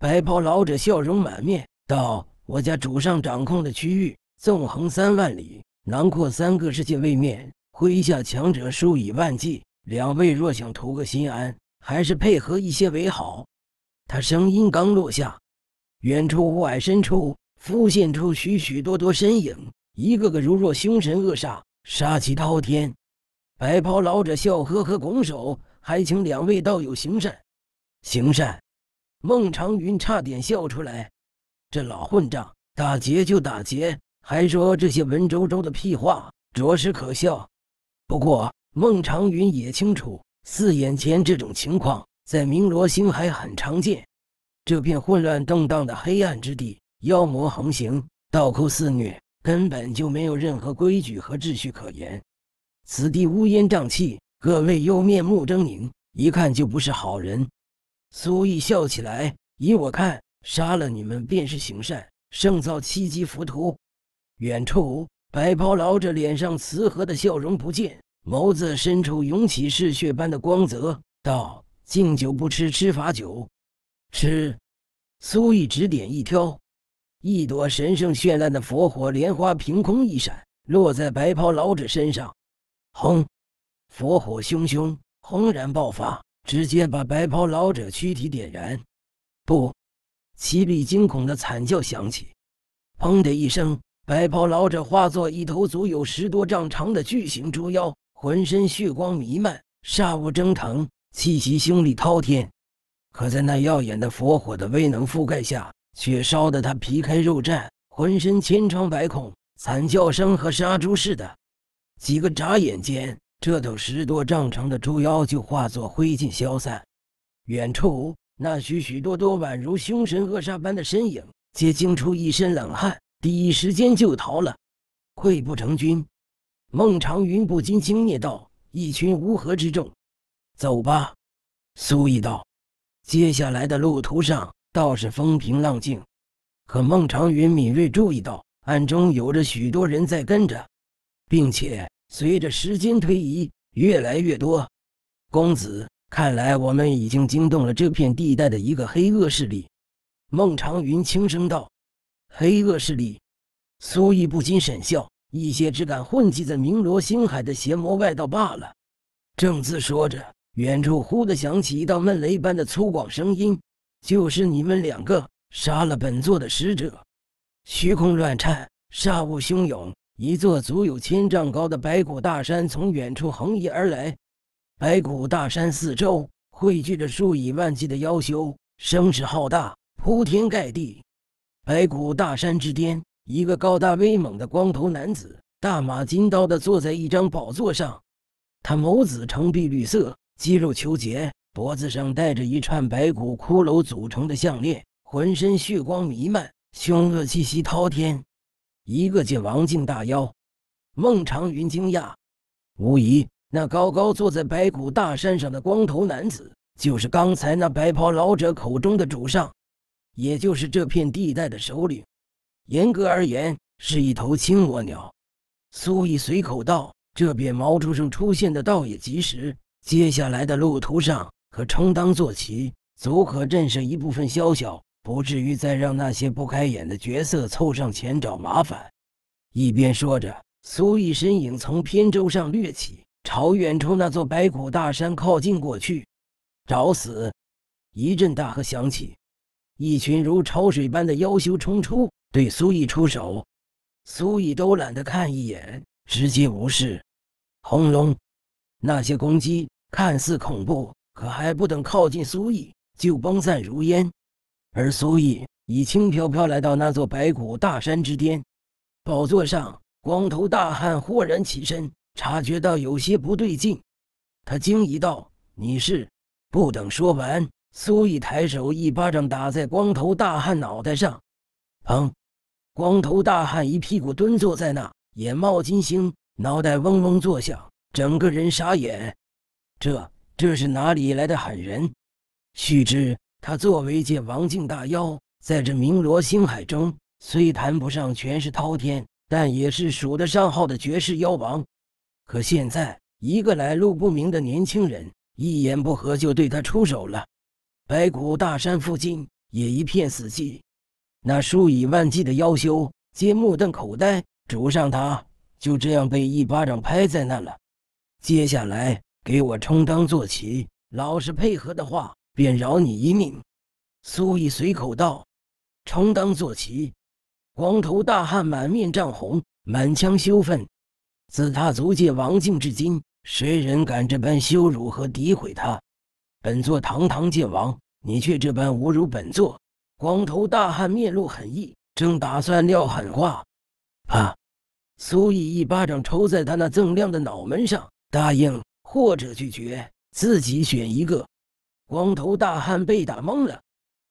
白袍老者笑容满面道。我家主上掌控的区域纵横三万里，囊括三个世界位面，麾下强者数以万计。两位若想图个心安，还是配合一些为好。他声音刚落下，远处雾霭深处浮现出许许多多身影，一个个如若凶神恶煞，杀气滔天。白袍老者笑呵呵拱手：“还请两位道友行善，行善。”孟长云差点笑出来。这老混账，打劫就打劫，还说这些文绉绉的屁话，着实可笑。不过孟长云也清楚，似眼前这种情况，在明罗星海很常见。这片混乱动荡的黑暗之地，妖魔横行，盗寇肆虐，根本就没有任何规矩和秩序可言。此地乌烟瘴气，各位又面目狰狞，一看就不是好人。苏毅笑起来，依我看。杀了你们便是行善，胜造七级浮屠。远处，白袍老者脸上慈和的笑容不见，眸子深处涌起嗜血般的光泽，道：“敬酒不吃吃罚酒。”吃。苏毅指点一挑，一朵神圣绚烂的佛火莲花凭空一闪，落在白袍老者身上。轰！佛火汹汹，轰然爆发，直接把白袍老者躯体点燃。不。七厉惊恐的惨叫响起，砰的一声，白袍老者化作一头足有十多丈长的巨型猪妖，浑身血光弥漫，煞雾蒸腾，气息凶厉滔天。可在那耀眼的佛火的威能覆盖下，却烧得他皮开肉绽，浑身千疮百孔，惨叫声和杀猪似的。几个眨眼间，这头十多丈长的猪妖就化作灰烬消散。远处。那许许多多宛如凶神恶煞般的身影，皆惊出一身冷汗，第一时间就逃了，溃不成军。孟长云不禁惊讶道：“一群乌合之众，走吧。”苏意道：“接下来的路途上倒是风平浪静，可孟长云敏锐注意到暗中有着许多人在跟着，并且随着时间推移，越来越多。”公子。看来我们已经惊动了这片地带的一个黑恶势力。”孟长云轻声道。“黑恶势力？”苏毅不禁沈笑，“一些只敢混迹在冥罗星海的邪魔外道罢了。”正自说着，远处忽地响起一道闷雷般的粗犷声音：“就是你们两个杀了本座的使者！”虚空乱颤，煞雾汹涌，一座足有千丈高的白骨大山从远处横移而来。白骨大山四周汇聚着数以万计的妖修，声势浩大，铺天盖地。白骨大山之巅，一个高大威猛的光头男子，大马金刀的坐在一张宝座上。他眸子呈碧绿色，肌肉虬结，脖子上戴着一串白骨骷髅组成的项链，浑身血光弥漫，凶恶气息滔天。一个界王境大妖，孟长云惊讶，无疑。那高高坐在白骨大山上的光头男子，就是刚才那白袍老者口中的主上，也就是这片地带的首领。严格而言，是一头青蜗鸟。苏毅随口道：“这边毛畜生出现的倒也及时，接下来的路途上可充当坐骑，足可震慑一部分宵小，不至于再让那些不开眼的角色凑上前找麻烦。”一边说着，苏毅身影从扁舟上掠起。朝远处那座白骨大山靠近过去，找死！一阵大喝响起，一群如潮水般的妖修冲出，对苏毅出手。苏毅都懒得看一眼，直接无视。轰隆！那些攻击看似恐怖，可还不等靠近苏毅，就崩散如烟。而苏毅已轻飘飘来到那座白骨大山之巅，宝座上，光头大汉豁然起身。察觉到有些不对劲，他惊疑道：“你是？”不等说完，苏毅抬手一巴掌打在光头大汉脑袋上，“砰！”光头大汉一屁股蹲坐在那，眼冒金星，脑袋嗡嗡作响，整个人傻眼。这，这是哪里来的狠人？须知他作为界王境大妖，在这鸣罗星海中，虽谈不上权势滔天，但也是数得上号的绝世妖王。可现在，一个来路不明的年轻人一言不合就对他出手了。白骨大山附近也一片死寂，那数以万计的妖修皆目瞪口呆，主上，他就这样被一巴掌拍在那了。接下来，给我充当坐骑，老实配合的话，便饶你一命。”苏毅随口道，“充当坐骑。”光头大汉满面涨红，满腔羞愤。自他族界王境至今，谁人敢这般羞辱和诋毁他？本座堂堂界王，你却这般侮辱本座！光头大汉面露狠意，正打算撂狠话，啊！苏毅一巴掌抽在他那锃亮的脑门上，答应或者拒绝，自己选一个。光头大汉被打懵了，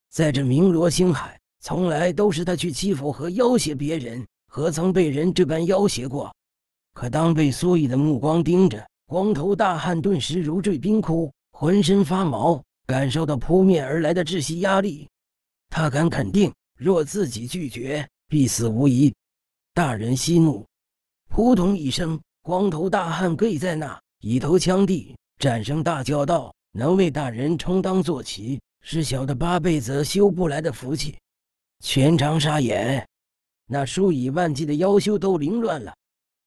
在这明罗星海，从来都是他去欺负和要挟别人，何曾被人这般要挟过？可当被苏语的目光盯着，光头大汉顿时如坠冰窟，浑身发毛，感受到扑面而来的窒息压力。他敢肯定，若自己拒绝，必死无疑。大人息怒！扑通一声，光头大汉跪在那，以头枪地，战声大叫道：“能为大人充当坐骑，是小的八辈子修不来的福气！”全场傻眼，那数以万计的妖修都凌乱了。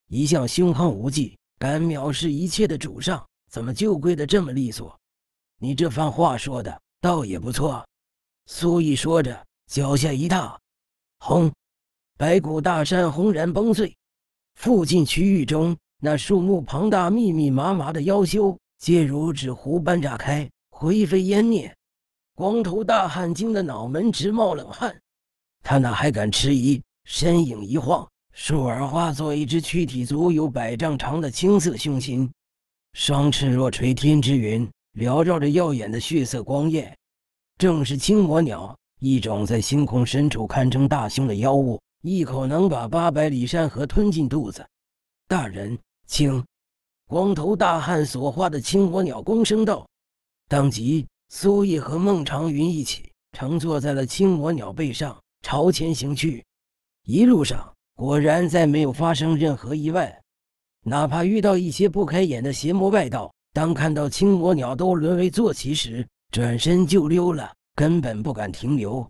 一向凶悍无忌、敢藐视一切的主上，怎么就跪得这么利索？你这番话说的倒也不错。”苏毅说着，脚下一踏，轰！白骨大山轰然崩碎，附近区域中那树木庞大、密密麻麻的妖修，皆如纸糊般炸开，灰飞烟灭。光头大汉惊得脑门直冒冷汗，他哪还敢迟疑？身影一晃。树儿化作一只躯体足有百丈长的青色凶禽，双翅若垂天之云，缭绕着耀眼的血色光焰，正是青魔鸟，一种在星空深处堪称大凶的妖物，一口能把八百里山河吞进肚子。大人，请！光头大汉所化的青魔鸟躬声道。当即，苏毅和孟长云一起乘坐在了青魔鸟背上，朝前行去。一路上。果然，再没有发生任何意外，哪怕遇到一些不开眼的邪魔外道，当看到青魔鸟都沦为坐骑时，转身就溜了，根本不敢停留。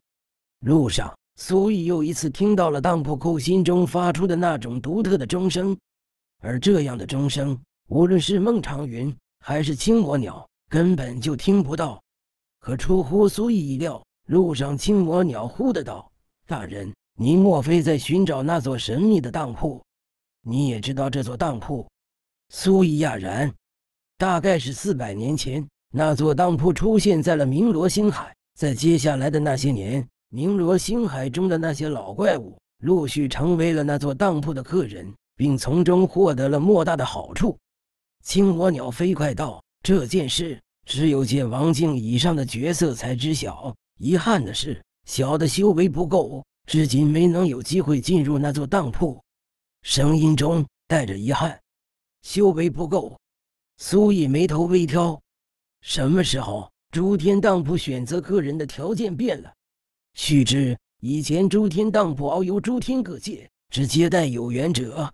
路上，苏御又一次听到了当铺扣心中发出的那种独特的钟声，而这样的钟声，无论是孟长云还是青魔鸟，根本就听不到。可出乎苏御意料，路上青魔鸟忽的道：“大人。”您莫非在寻找那座神秘的当铺？你也知道这座当铺。苏伊亚然，大概是四百年前，那座当铺出现在了冥罗星海。在接下来的那些年，冥罗星海中的那些老怪物陆续成为了那座当铺的客人，并从中获得了莫大的好处。青火鸟飞快道：“这件事只有界王境以上的角色才知晓。遗憾的是，小的修为不够。”至今没能有机会进入那座当铺，声音中带着遗憾。修为不够，苏毅眉头微挑。什么时候，诸天当铺选择客人的条件变了？须知，以前诸天当铺遨游诸天各界，只接待有缘者。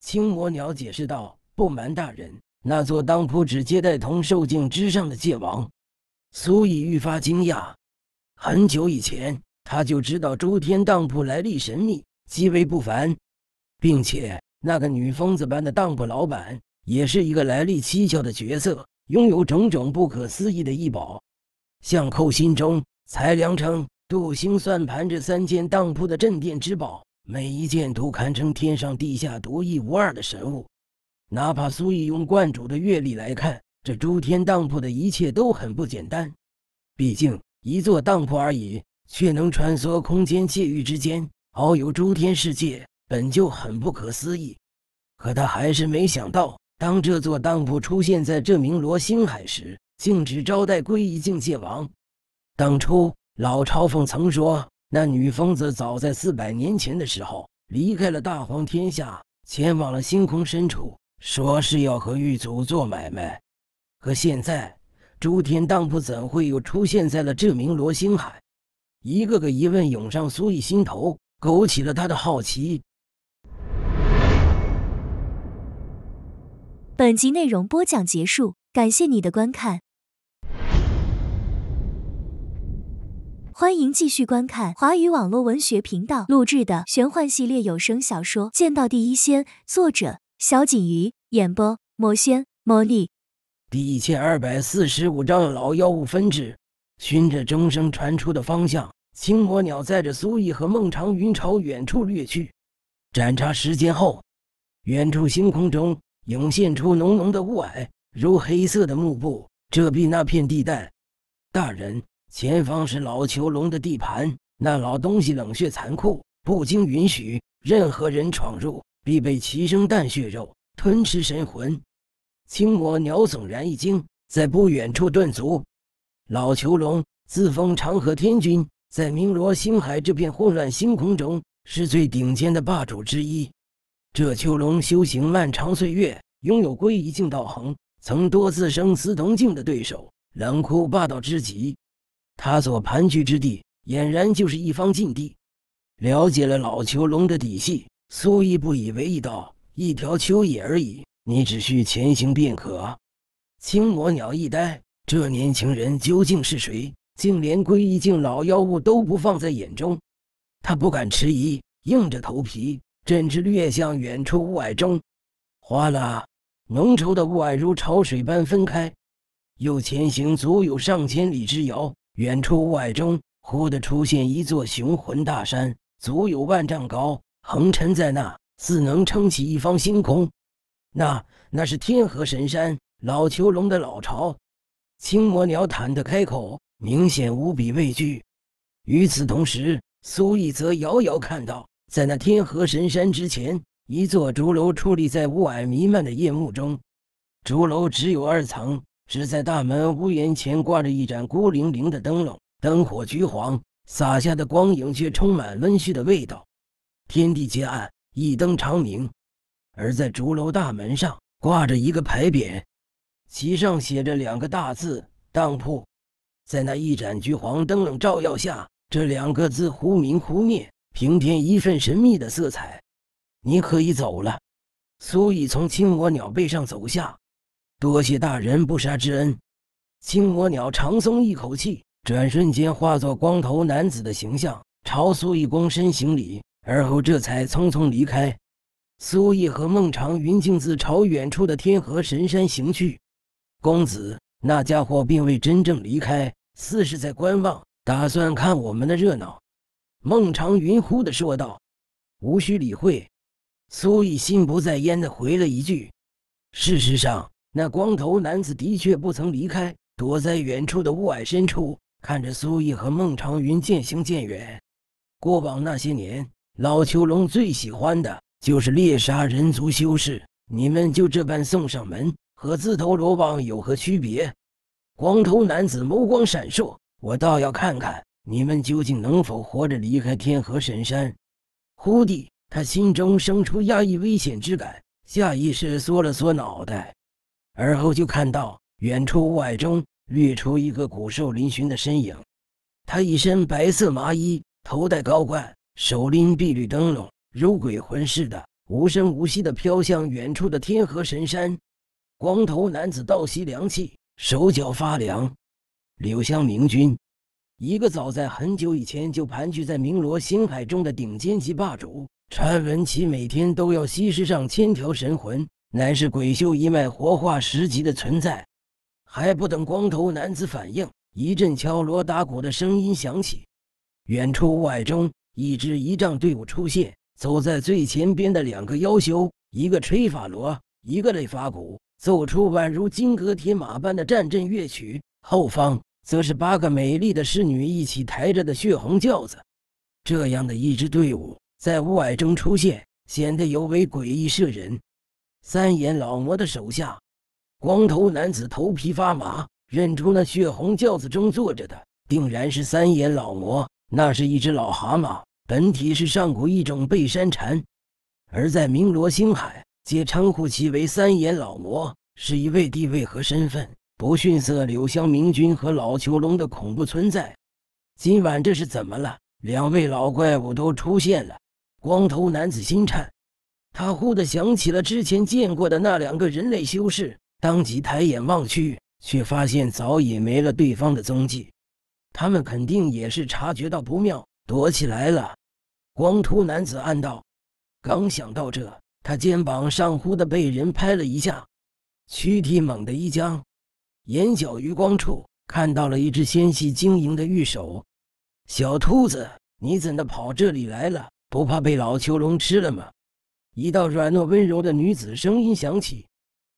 青魔鸟解释道：“不瞒大人，那座当铺只接待同兽境之上的界王。”苏毅愈发惊讶。很久以前。他就知道，诸天当铺来历神秘，极为不凡，并且那个女疯子般的当铺老板，也是一个来历蹊跷的角色，拥有种种不可思议的异宝，像寇心中、才良称、杜兴算盘这三件当铺的镇店之宝，每一件都堪称天上地下独一无二的神物。哪怕苏易用观主的阅历来看，这诸天当铺的一切都很不简单，毕竟一座当铺而已。却能穿梭空间界域之间，遨游诸天世界，本就很不可思议。可他还是没想到，当这座当铺出现在这名罗星海时，竟只招待归一境界王。当初老朝奉曾说，那女疯子早在四百年前的时候离开了大荒天下，前往了星空深处，说是要和狱卒做买卖。可现在，诸天当铺怎会又出现在了这名罗星海？一个个疑问涌上苏毅心头，勾起了他的好奇。本集内容播讲结束，感谢你的观看。欢迎继续观看华语网络文学频道录制的玄幻系列有声小说《剑道第一仙》，作者：小锦鱼，演播：魔仙魔力。第一千二百四十五章老妖物分支。循着钟声传出的方向，青魔鸟载着苏义和孟长云朝远处掠去。斩杀时间后，远处星空中涌现出浓浓的雾霭，如黑色的幕布遮蔽那片地带。大人，前方是老囚龙的地盘，那老东西冷血残酷，不经允许，任何人闯入必被齐声啖血肉，吞吃神魂。青魔鸟悚然一惊，在不远处顿足。老囚龙自封长河天君，在明罗星海这片混乱星空中，是最顶尖的霸主之一。这囚龙修行漫长岁月，拥有归一境道行，曾多次生死同境的对手，冷酷霸道之极。他所盘踞之地，俨然就是一方禁地。了解了老囚龙的底细，苏毅不以为意道：“一条蚯蚓而已，你只需前行便可。”青魔鸟一呆。这年轻人究竟是谁？竟连归一境老妖物都不放在眼中。他不敢迟疑，硬着头皮，振翅掠向远处雾霭中。哗啦，浓稠的雾霭如潮水般分开。又前行足有上千里之遥，远处雾霭中忽地出现一座雄浑大山，足有万丈高，横沉在那，似能撑起一方星空。那，那是天河神山，老囚龙的老巢。青魔鸟忐忑开口，明显无比畏惧。与此同时，苏毅则遥遥看到，在那天河神山之前，一座竹楼矗立在雾霭弥漫的夜幕中。竹楼只有二层，只在大门屋檐前挂着一盏孤零零的灯笼，灯火橘黄，洒下的光影却充满温煦的味道。天地皆暗，一灯长明。而在竹楼大门上挂着一个牌匾。席上写着两个大字“当铺”。在那一盏橘黄灯笼照耀下，这两个字忽明忽灭，平添一份神秘的色彩。你可以走了。苏以从青魔鸟背上走下，多谢大人不杀之恩。青魔鸟长松一口气，转瞬间化作光头男子的形象，朝苏以躬身行礼，而后这才匆匆离开。苏以和孟长云径自朝远处的天河神山行去。公子，那家伙并未真正离开，似是在观望，打算看我们的热闹。”孟长云忽地说道。“无需理会。”苏毅心不在焉地回了一句。事实上，那光头男子的确不曾离开，躲在远处的雾霭深处，看着苏毅和孟长云渐行渐远。过往那些年，老囚龙最喜欢的就是猎杀人族修士，你们就这般送上门。和自投罗网有何区别？光头男子眸光闪烁，我倒要看看你们究竟能否活着离开天河神山。忽地，他心中生出压抑危险之感，下意识缩了缩脑袋，而后就看到远处雾霭中掠出一个骨瘦嶙峋的身影。他一身白色麻衣，头戴高冠，手拎碧绿灯笼，如鬼魂似的无声无息地飘向远处的天河神山。光头男子倒吸凉气，手脚发凉。柳香明君，一个早在很久以前就盘踞在明罗星海中的顶尖级霸主，传闻其每天都要吸食上千条神魂，乃是鬼修一脉活化十级的存在。还不等光头男子反应，一阵敲锣打鼓的声音响起，远处外中一支仪仗队伍出现，走在最前边的两个妖修，一个吹法螺，一个擂法鼓。奏出宛如金戈铁马般的战阵乐曲，后方则是八个美丽的侍女一起抬着的血红轿子。这样的一支队伍在雾霭中出现，显得尤为诡异摄人。三眼老魔的手下，光头男子头皮发麻，认出那血红轿子中坐着的，定然是三眼老魔。那是一只老蛤蟆，本体是上古一种背山蝉，而在鸣锣星海。皆称呼其为三爷老魔，是一位地位和身份不逊色柳香明君和老囚龙的恐怖存在。今晚这是怎么了？两位老怪物都出现了。光头男子心颤，他忽地想起了之前见过的那两个人类修士，当即抬眼望去，却发现早已没了对方的踪迹。他们肯定也是察觉到不妙，躲起来了。光秃男子暗道，刚想到这。他肩膀上忽地被人拍了一下，躯体猛地一僵，眼角余光处看到了一只纤细晶莹的玉手。小兔子，你怎的跑这里来了？不怕被老囚龙吃了吗？一道软糯温柔的女子声音响起。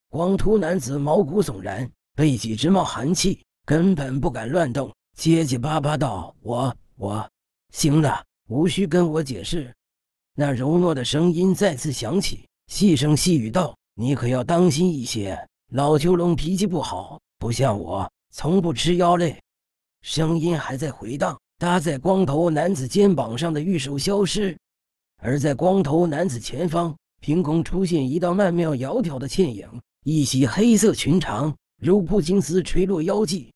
光秃男子毛骨悚然，背脊直冒寒气，根本不敢乱动，结结巴巴道：“我……我……行了，无需跟我解释。”那柔糯的声音再次响起，细声细语道：“你可要当心一些，老秋龙脾气不好，不像我，从不吃妖类。”声音还在回荡，搭在光头男子肩膀上的玉手消失，而在光头男子前方，凭空出现一道曼妙窈窕的倩影，一袭黑色裙长，如不经丝垂落腰际。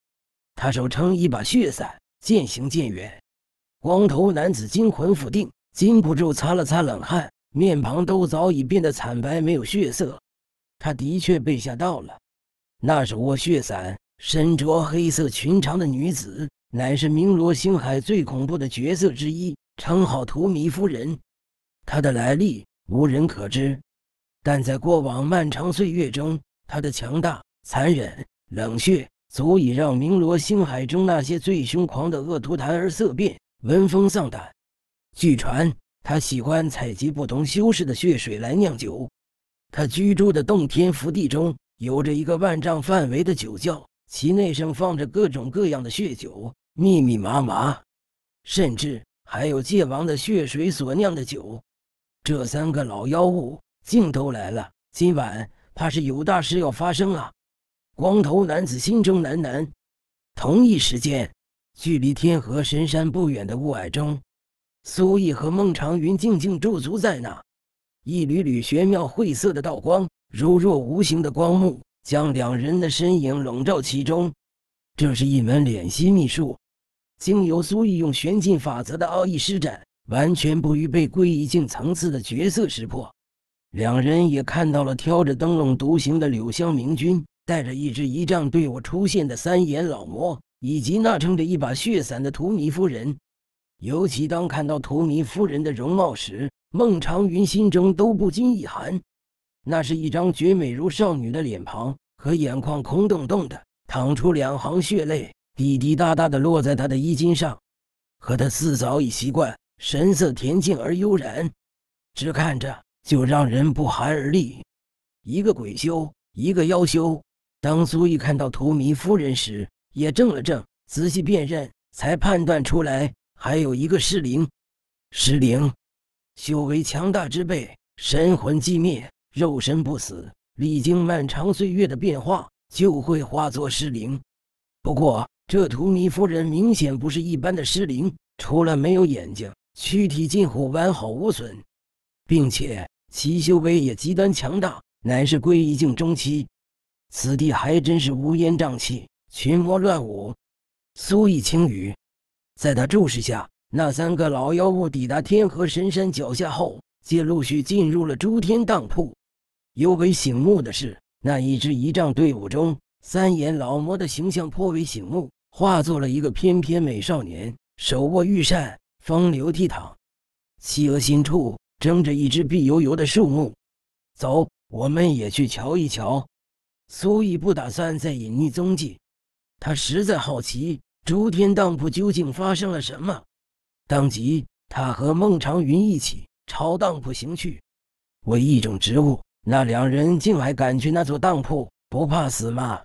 他手撑一把血伞，渐行渐远。光头男子惊魂甫定。禁不住擦了擦冷汗，面庞都早已变得惨白，没有血色。他的确被吓到了。那手握血伞、身着黑色裙长的女子，乃是鸣罗星海最恐怖的角色之一，称号荼蘼夫人。她的来历无人可知，但在过往漫长岁月中，她的强大、残忍、冷血，足以让鸣罗星海中那些最凶狂的恶徒谈而色变，闻风丧胆。据传，他喜欢采集不同修士的血水来酿酒。他居住的洞天福地中，有着一个万丈范围的酒窖，其内盛放着各种各样的血酒，密密麻麻，甚至还有界王的血水所酿的酒。这三个老妖物竟都来了，今晚怕是有大事要发生啊！光头男子心中喃喃。同一时间，距离天河神山不远的雾霭中。苏毅和孟长云静静驻足在那，一缕缕玄妙晦涩的道光，如若无形的光幕，将两人的身影笼罩其中。这是一门敛息秘术，经由苏毅用玄境法则的奥义施展，完全不于被归一境层次的角色识破。两人也看到了挑着灯笼独行的柳香明君，带着一支仪仗队伍出现的三眼老魔，以及那撑着一把血伞的荼蘼夫人。尤其当看到图蘼夫人的容貌时，孟长云心中都不禁一寒。那是一张绝美如少女的脸庞，可眼眶空洞洞的，淌出两行血泪，滴滴答答的落在她的衣襟上。可他似早已习惯，神色恬静而悠然，只看着就让人不寒而栗。一个鬼修，一个妖修。当苏御看到图蘼夫人时，也怔了怔，仔细辨认，才判断出来。还有一个失灵，失灵，修为强大之辈，神魂寂灭，肉身不死，历经漫长岁月的变化，就会化作失灵。不过这图尼夫人明显不是一般的失灵，除了没有眼睛，躯体近乎完好无损，并且其修为也极端强大，乃是归一境中期。此地还真是乌烟瘴气，群魔乱舞。苏逸清语。在他注视下，那三个老妖物抵达天河神山脚下后，皆陆续进入了诸天当铺。尤为醒目的是，那一支仪仗队伍中，三眼老魔的形象颇为醒目，化作了一个翩翩美少年，手握玉扇，风流倜傥，企鹅心处睁着一只碧油油的树木。走，我们也去瞧一瞧。苏毅不打算再隐匿踪迹，他实在好奇。诸天当铺究竟发生了什么？当即，他和孟长云一起朝当铺行去。为一种植物，那两人竟还敢去那座当铺，不怕死吗？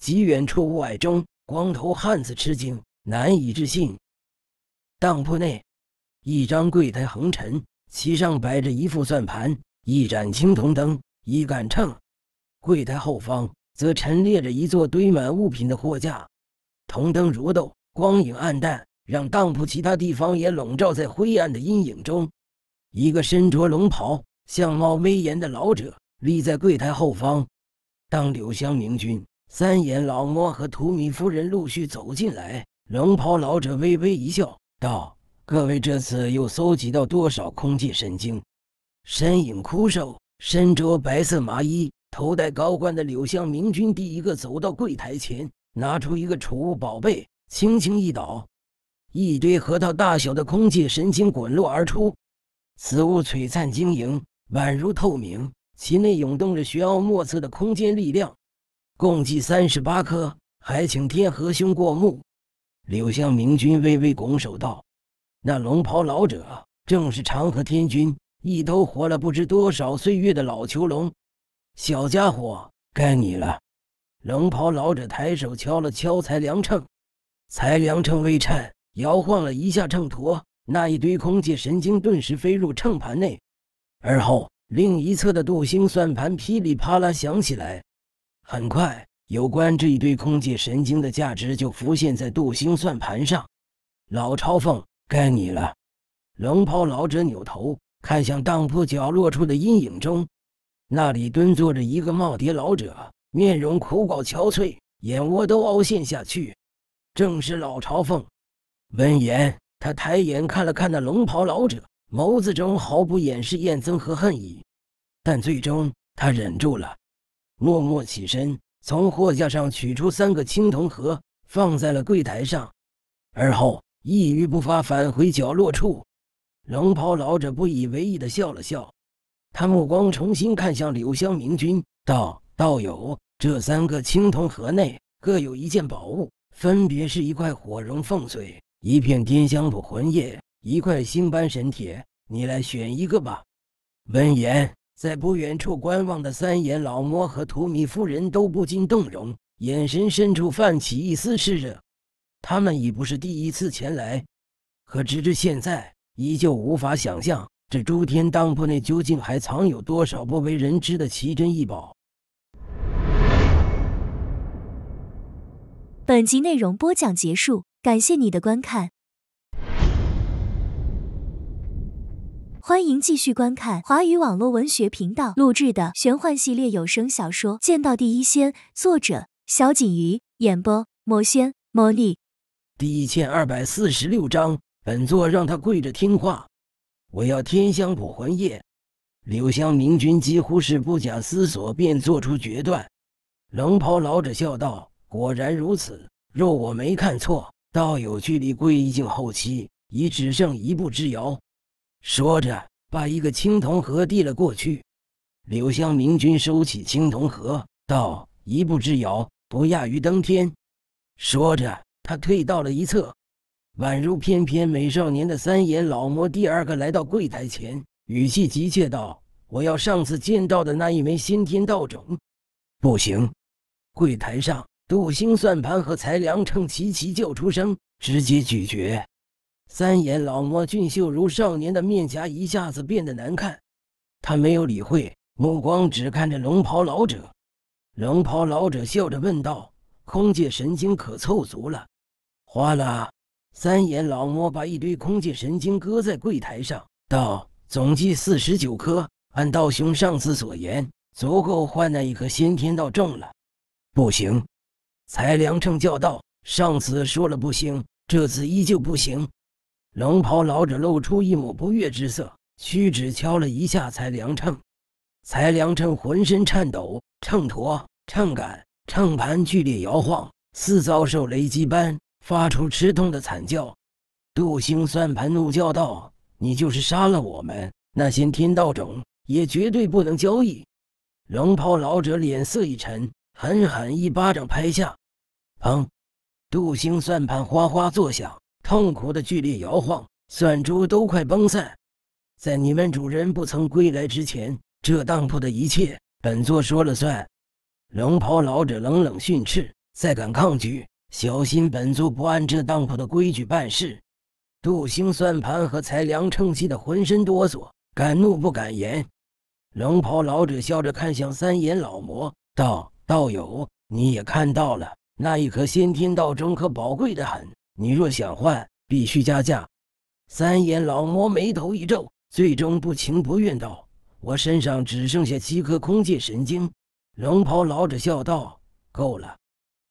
极远处雾霭中，光头汉子吃惊，难以置信。当铺内，一张柜台横陈，其上摆着一副算盘、一盏青铜灯、一杆秤。柜台后方则陈列着一座堆满物品的货架。铜灯如豆，光影暗淡，让当铺其他地方也笼罩在灰暗的阴影中。一个身着龙袍、相貌威严的老者立在柜台后方。当柳香明君、三眼老魔和图米夫人陆续走进来，龙袍老者微微一笑，道：“各位这次又搜集到多少空气神经？”身影枯瘦，身着白色麻衣，头戴高冠的柳香明君第一个走到柜台前。拿出一个储物宝贝，轻轻一倒，一堆核桃大小的空气神晶滚落而出。此物璀璨晶莹，宛如透明，其内涌动着玄奥莫测的空间力量，共计三十八颗。还请天河兄过目。柳香明君微微拱手道：“那龙袍老者正是长河天君，一头活了不知多少岁月的老囚龙。小家伙，该你了。”龙袍老者抬手敲了敲裁量秤，裁量秤微颤，摇晃了一下秤砣，那一堆空界神经顿时飞入秤盘内。而后，另一侧的杜星算盘噼里啪啦响起来，很快，有关这一堆空界神经的价值就浮现在杜星算盘上。老朝奉，该你了。龙袍老者扭头看向当铺角落处的阴影中，那里蹲坐着一个耄耋老者。面容枯槁憔悴，眼窝都凹陷下去，正是老朝奉。闻言，他抬眼看了看那龙袍老者，眸子中毫不掩饰怨憎和恨意，但最终他忍住了，默默起身，从货架上取出三个青铜盒，放在了柜台上，而后一语不发返回角落处。龙袍老者不以为意的笑了笑，他目光重新看向柳香明君，道。道友，这三个青铜盒内各有一件宝物，分别是一块火绒凤髓、一片丁香补魂叶、一块星斑神铁，你来选一个吧。闻言，在不远处观望的三眼老魔和图米夫人都不禁动容，眼神深处泛起一丝炽热。他们已不是第一次前来，可直至现在，依旧无法想象这诸天当铺内究竟还藏有多少不为人知的奇珍异宝。本集内容播讲结束，感谢你的观看。欢迎继续观看华语网络文学频道录制的玄幻系列有声小说《剑道第一仙》，作者：小锦瑜，演播：魔仙魔力。第一千二百四十六章，本座让他跪着听话，我要天香补魂液。柳香明君几乎是不假思索便做出决断。龙袍老者笑道。果然如此。若我没看错，道友距离归一境后期已只剩一步之遥。说着，把一个青铜盒递了过去。柳香明君收起青铜盒，道：“一步之遥，不亚于登天。”说着，他退到了一侧，宛如翩翩美少年的三眼老魔第二个来到柜台前，语气急切道：“我要上次见到的那一枚先天道种。”不行，柜台上。杜兴算盘和财粮秤齐齐叫出声，直接拒绝。三眼老魔俊秀如少年的面颊一下子变得难看，他没有理会，目光只看着龙袍老者。龙袍老者笑着问道：“空界神经可凑足了？”哗啦，三眼老魔把一堆空界神经搁在柜台上，道：“总计四十九颗，按道兄上次所言，足够换那一颗先天道重了。”不行。才粮秤叫道：“上次说了不行，这次依旧不行。”龙袍老者露出一抹不悦之色，屈指敲了一下才粮秤。才粮秤浑身颤抖，秤砣、秤杆、秤盘剧烈摇晃，似遭受雷击般，发出吃痛的惨叫。杜兴算盘怒叫道：“你就是杀了我们那些天道种，也绝对不能交易！”龙袍老者脸色一沉。狠狠一巴掌拍下，砰！杜兴算盘哗哗作响，痛苦的剧烈摇晃，算珠都快崩散。在你们主人不曾归来之前，这当铺的一切，本座说了算。龙袍老者冷冷训斥：“再敢抗拒，小心本座不按这当铺的规矩办事。”杜兴算盘和才良秤气的浑身哆嗦，敢怒不敢言。龙袍老者笑着看向三眼老魔，道。道友，你也看到了，那一颗先天道中可宝贵的很。你若想换，必须加价。三眼老魔眉头一皱，最终不情不愿道：“我身上只剩下七颗空界神经。”龙袍老者笑道：“够了。”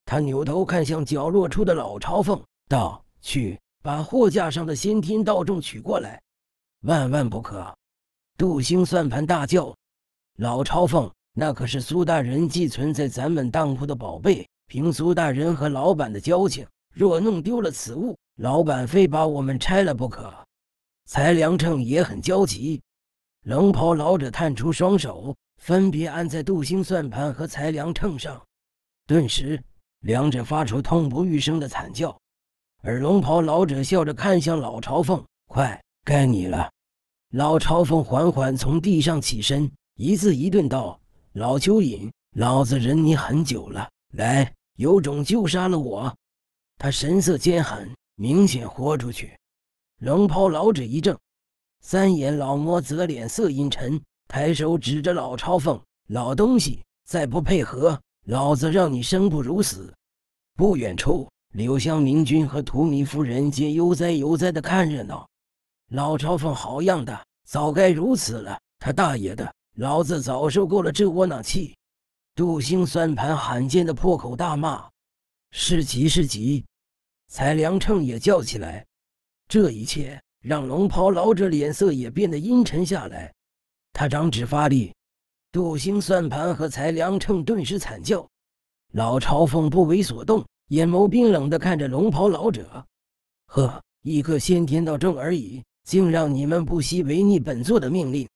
他扭头看向角落处的老朝奉，道：“去，把货架上的先天道众取过来，万万不可。”杜兴算盘大叫：“老朝奉！”那可是苏大人寄存在咱们当铺的宝贝，凭苏大人和老板的交情，若弄丢了此物，老板非把我们拆了不可。裁粮秤也很焦急。龙袍老者探出双手，分别按在杜兴算盘和裁粮秤上，顿时两者发出痛不欲生的惨叫。而龙袍老者笑着看向老朝奉：“快，该你了。”老朝奉缓缓从地上起身，一字一顿道。老蚯蚓，老子忍你很久了，来，有种就杀了我！他神色坚狠，明显豁出去。龙袍老者一怔，三眼老魔则脸色阴沉，抬手指着老超凤：“老东西，再不配合，老子让你生不如死！”不远处，柳香明君和荼蘼夫人皆悠哉悠哉的看热闹。老超凤好样的，早该如此了。他大爷的！老子早受够了这窝囊气！杜兴算盘罕见的破口大骂：“是急是急！”财良秤也叫起来。这一切让龙袍老者脸色也变得阴沉下来。他掌指发力，杜兴算盘和财良秤顿时惨叫。老朝奉不为所动，眼眸冰冷的看着龙袍老者：“呵，一个先天道正而已，竟让你们不惜违逆本座的命令！”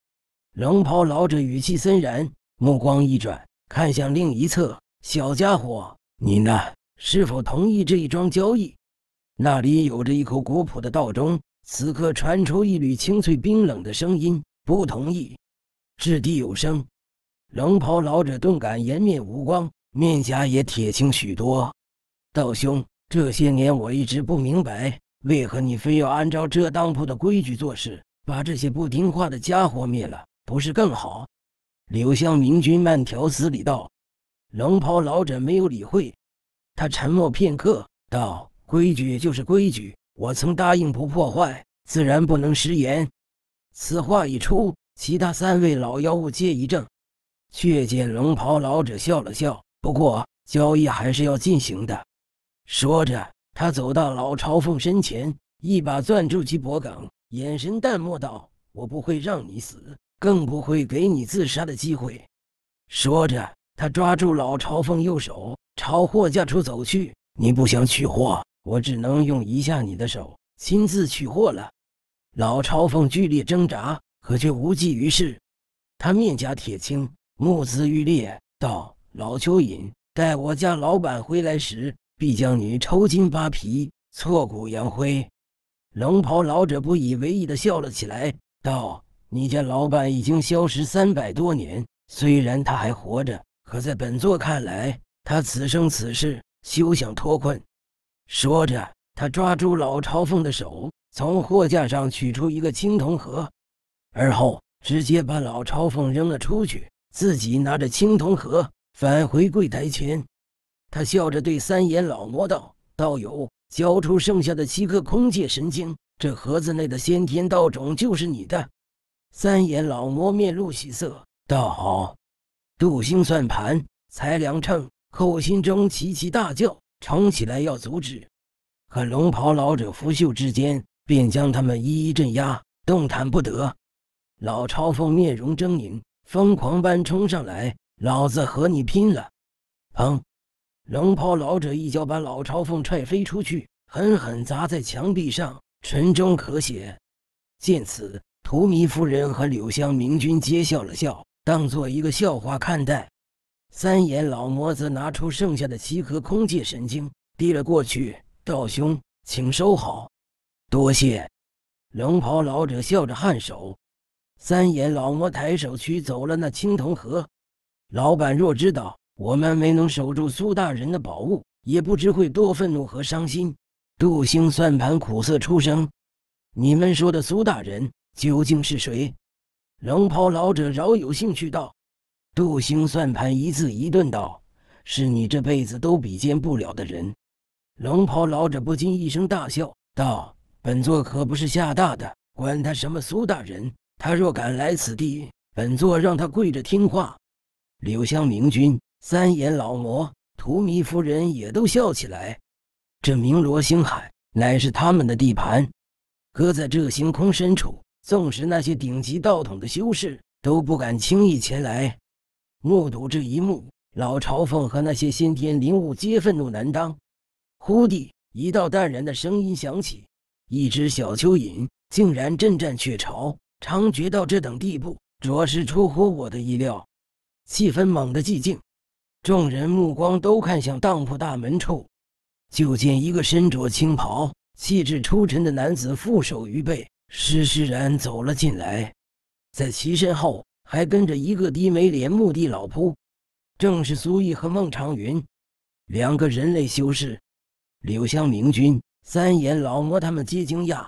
龙袍老者语气森然，目光一转，看向另一侧小家伙：“你呢？是否同意这一桩交易？”那里有着一口古朴的道钟，此刻传出一缕清脆冰冷的声音：“不同意。”掷地有声。龙袍老者顿感颜面无光，面颊也铁青许多。道兄，这些年我一直不明白，为何你非要按照这当铺的规矩做事，把这些不听话的家伙灭了。不是更好？柳湘明君慢条斯理道。龙袍老者没有理会，他沉默片刻，道：“规矩就是规矩，我曾答应不破坏，自然不能食言。”此话一出，其他三位老妖物皆一怔，却见龙袍老者笑了笑。不过交易还是要进行的。说着，他走到老朝奉身前，一把攥住其脖颈，眼神淡漠道：“我不会让你死。”更不会给你自杀的机会。说着，他抓住老朝奉右手，朝货架处走去。你不想取货，我只能用一下你的手，亲自取货了。老朝奉剧烈挣扎，可却无济于事。他面颊铁青，目眦欲裂，道：“老蚯蚓，待我家老板回来时，必将你抽筋扒皮，挫骨扬灰。”龙袍老者不以为意地笑了起来，道。你家老板已经消失三百多年，虽然他还活着，可在本座看来，他此生此世休想脱困。说着，他抓住老朝奉的手，从货架上取出一个青铜盒，而后直接把老朝奉扔了出去，自己拿着青铜盒返回柜台前。他笑着对三眼老魔道：“道友，交出剩下的七颗空界神经，这盒子内的先天道种就是你的。”三眼老魔面露喜色，倒好，杜兴算盘、才良秤、寇心中齐齐大叫，冲起来要阻止，可龙袍老者拂袖之间，便将他们一一镇压，动弹不得。老朝奉面容狰狞，疯狂般冲上来：“老子和你拼了！”砰，龙袍老者一脚把老朝奉踹飞出去，狠狠砸在墙壁上，唇中咳血。见此。图蘼夫人和柳香明君皆笑了笑，当做一个笑话看待。三眼老魔则拿出剩下的七颗空界神经，递了过去：“道兄，请收好，多谢。”龙袍老者笑着颔首。三眼老魔抬手取走了那青铜盒。老板若知道我们没能守住苏大人的宝物，也不知会多愤怒和伤心。杜兴算盘苦涩出声：“你们说的苏大人？”究竟是谁？龙袍老者饶有兴趣道：“杜兴算盘一字一顿道：‘是你这辈子都比肩不了的人。’”龙袍老者不禁一声大笑，道：“本座可不是吓大的，管他什么苏大人，他若敢来此地，本座让他跪着听话。”柳香明君、三眼老魔、荼蘼夫人也都笑起来。这明罗星海乃是他们的地盘，搁在这星空深处。纵使那些顶级道统的修士都不敢轻易前来目睹这一幕，老朝奉和那些先天灵物皆愤怒难当。忽地，一道淡然的声音响起：“一只小蚯蚓竟然震战雀巢，猖獗到这等地步，着实出乎我的意料。”气氛猛地寂静，众人目光都看向当铺大门处，就见一个身着青袍、气质出尘的男子负手于背。施施然走了进来，在其身后还跟着一个低眉敛目的老仆，正是苏毅和孟长云两个人类修士。柳香明君、三眼老魔他们皆惊讶：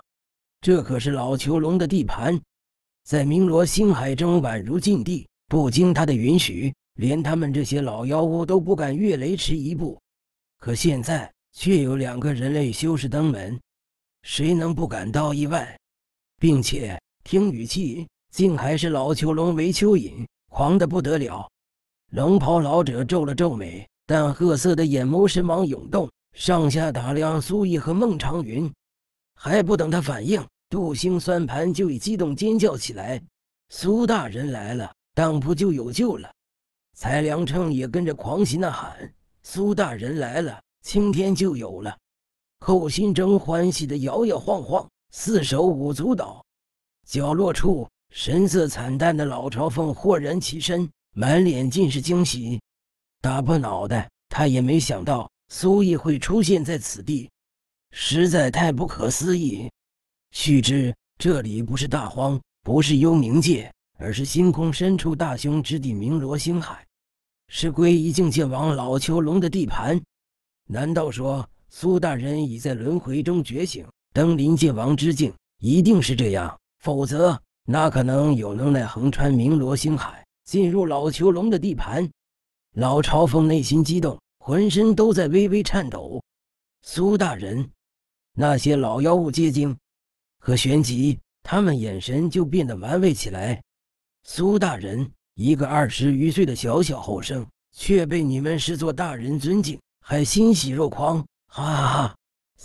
这可是老囚龙的地盘，在明罗星海中宛如禁地，不经他的允许，连他们这些老妖物都不敢越雷池一步。可现在却有两个人类修士登门，谁能不感到意外？并且听语气，竟还是老囚龙为蚯蚓狂得不得了。龙袍老者皱了皱眉，但褐色的眼眸神芒涌动，上下打量苏毅和孟长云。还不等他反应，杜兴算盘就已激动尖叫起来：“苏大人来了，当铺就有救了！”财良秤也跟着狂喜呐喊：“苏大人来了，青天就有了！”寇新征欢喜的摇摇晃晃。四手舞足蹈，角落处神色惨淡的老朝奉豁然起身，满脸尽是惊喜。打破脑袋，他也没想到苏毅会出现在此地，实在太不可思议。须知这里不是大荒，不是幽冥界，而是星空深处大凶之地明罗星海，是归一境界王老囚龙的地盘。难道说苏大人已在轮回中觉醒？登临界王之境，一定是这样，否则哪可能有能耐横穿明罗星海，进入老囚龙的地盘？老朝奉内心激动，浑身都在微微颤抖。苏大人，那些老妖物皆惊，可旋即他们眼神就变得玩味起来。苏大人，一个二十余岁的小小后生，却被你们视作大人尊敬，还欣喜若狂，哈哈哈！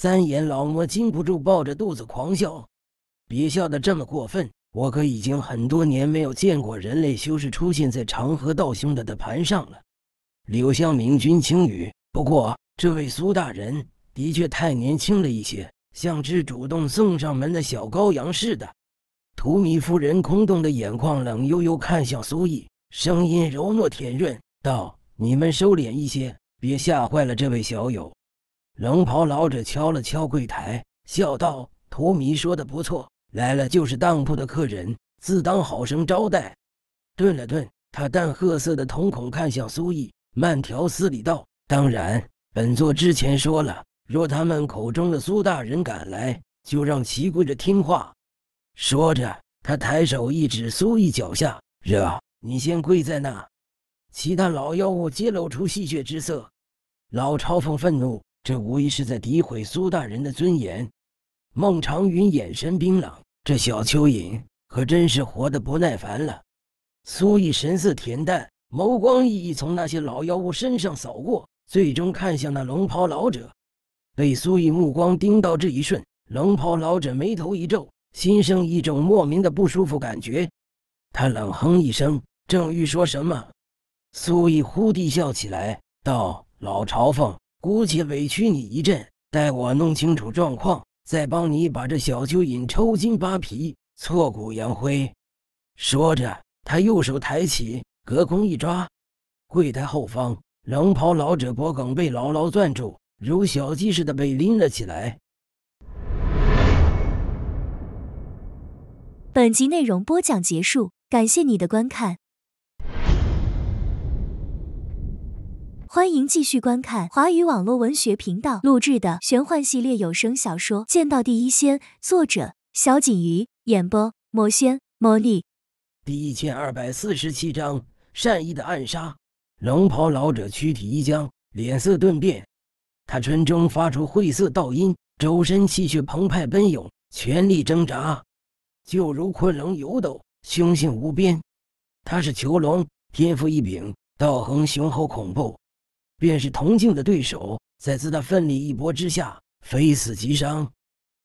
三眼老魔禁不住抱着肚子狂笑，别笑得这么过分，我可已经很多年没有见过人类修士出现在长河道兄的的盘上了。柳香明君轻语，不过这位苏大人的确太年轻了一些，像只主动送上门的小羔羊似的。图米夫人空洞的眼眶冷悠悠看向苏毅，声音柔糯甜润道：“你们收敛一些，别吓坏了这位小友。”龙袍老者敲了敲柜台，笑道：“荼蘼说的不错，来了就是当铺的客人，自当好生招待。”顿了顿，他淡褐色的瞳孔看向苏毅，慢条斯理道：“当然，本座之前说了，若他们口中的苏大人赶来，就让其跪着听话。”说着，他抬手一指苏毅脚下：“惹，你先跪在那。”其他老妖物皆露出戏谑之色，老嘲讽愤怒。这无疑是在诋毁苏大人的尊严。孟长云眼神冰冷，这小蚯蚓可真是活得不耐烦了。苏毅神色恬淡，眸光熠熠，从那些老妖物身上扫过，最终看向那龙袍老者。被苏毅目光盯到这一瞬，龙袍老者眉头一皱，心生一种莫名的不舒服感觉。他冷哼一声，正欲说什么，苏毅忽地笑起来，道：“老朝奉。”姑且委屈你一阵，待我弄清楚状况，再帮你把这小蚯蚓抽筋扒皮、挫骨扬灰。说着，他右手抬起，隔空一抓，柜台后方冷袍老者脖梗被牢牢攥住，如小鸡似的被拎了起来。本集内容播讲结束，感谢你的观看。欢迎继续观看华语网络文学频道录制的玄幻系列有声小说《剑道第一仙》，作者：小锦瑜，演播：魔仙魔力。第一千二百四十七章：善意的暗杀。龙袍老者躯体一僵，脸色顿变，他唇中发出晦涩道音，周身气血澎湃奔涌，全力挣扎，就如困龙游斗，凶性无边。他是囚龙，天赋异禀，道恒雄厚恐怖。便是铜镜的对手，在自他奋力一搏之下，非死即伤。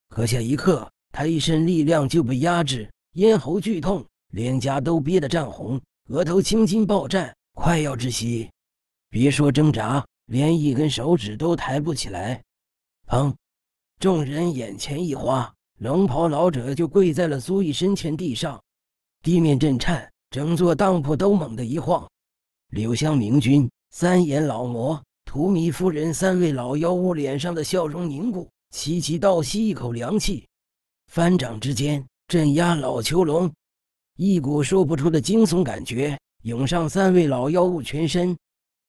可下一刻，他一身力量就被压制，咽喉剧痛，脸颊都憋得涨红，额头青筋暴绽，快要窒息。别说挣扎，连一根手指都抬不起来。砰！众人眼前一花，龙袍老者就跪在了苏毅身前地上，地面震颤，整座当铺都猛地一晃。柳香明君。三眼老魔、荼蘼夫人三位老妖物脸上的笑容凝固，齐齐倒吸一口凉气，翻掌之间镇压老囚笼，一股说不出的惊悚感觉涌上三位老妖物全身，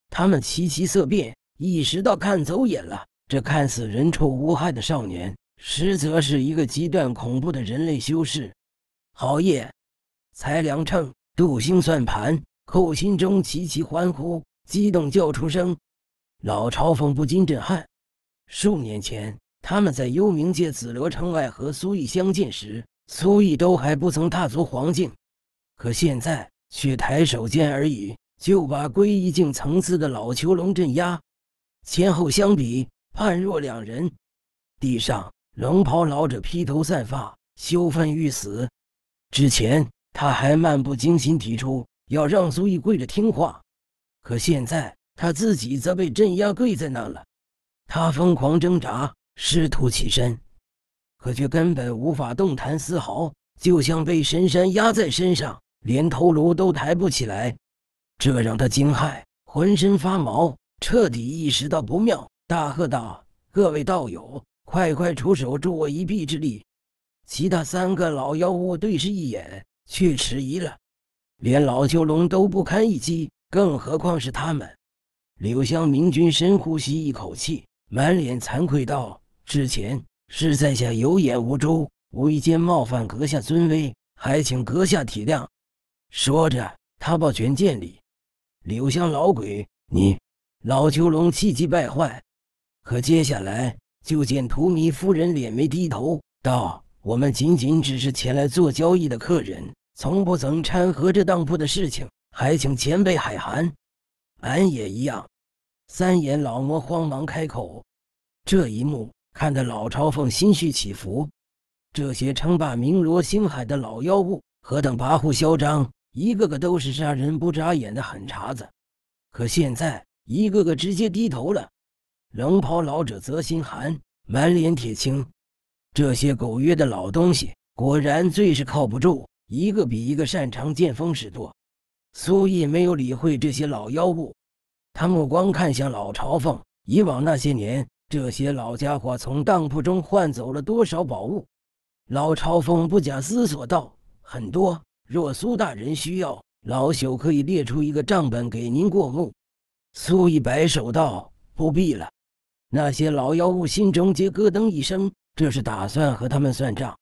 他们齐齐色变，意识到看走眼了。这看似人畜无害的少年，实则是一个极端恐怖的人类修士。好耶！财粮秤、度星算盘、扣心中齐齐欢呼。激动叫出声，老朝奉不禁震撼。数年前，他们在幽冥界紫罗城外和苏毅相见时，苏毅都还不曾踏足黄境，可现在却抬手间而已就把归一境层次的老囚龙镇压，前后相比，判若两人。地上龙袍老者披头散发，羞愤欲死。之前他还漫不经心提出要让苏毅跪着听话。可现在他自己则被镇压跪在那了，他疯狂挣扎，试图起身，可却根本无法动弹丝毫，就像被深山压在身上，连头颅都抬不起来。这让他惊骇，浑身发毛，彻底意识到不妙，大喝道：“各位道友，快快出手，助我一臂之力！”其他三个老妖物对视一眼，却迟疑了，连老秋龙都不堪一击。更何况是他们。柳香明君深呼吸一口气，满脸惭愧道：“之前是在下有眼无珠，无意间冒犯阁下尊威，还请阁下体谅。”说着，他抱拳见礼。柳香老鬼，你老秋龙气急败坏，可接下来就见荼蘼夫人脸没低头道：“我们仅仅只是前来做交易的客人，从不曾掺和这当铺的事情。”还请前辈海涵，俺也一样。三眼老魔慌忙开口。这一幕看得老朝奉心绪起伏。这些称霸明罗星海的老妖物何等跋扈嚣张，一个个都是杀人不眨眼的狠茬子。可现在一个个直接低头了。龙袍老者则心寒，满脸铁青。这些狗曰的老东西果然最是靠不住，一个比一个擅长见风使舵。苏毅没有理会这些老妖物，他目光看向老朝奉。以往那些年，这些老家伙从当铺中换走了多少宝物？老朝奉不假思索道：“很多。若苏大人需要，老朽可以列出一个账本给您过目。”苏毅摆手道：“不必了。”那些老妖物心中皆咯噔一声，这是打算和他们算账。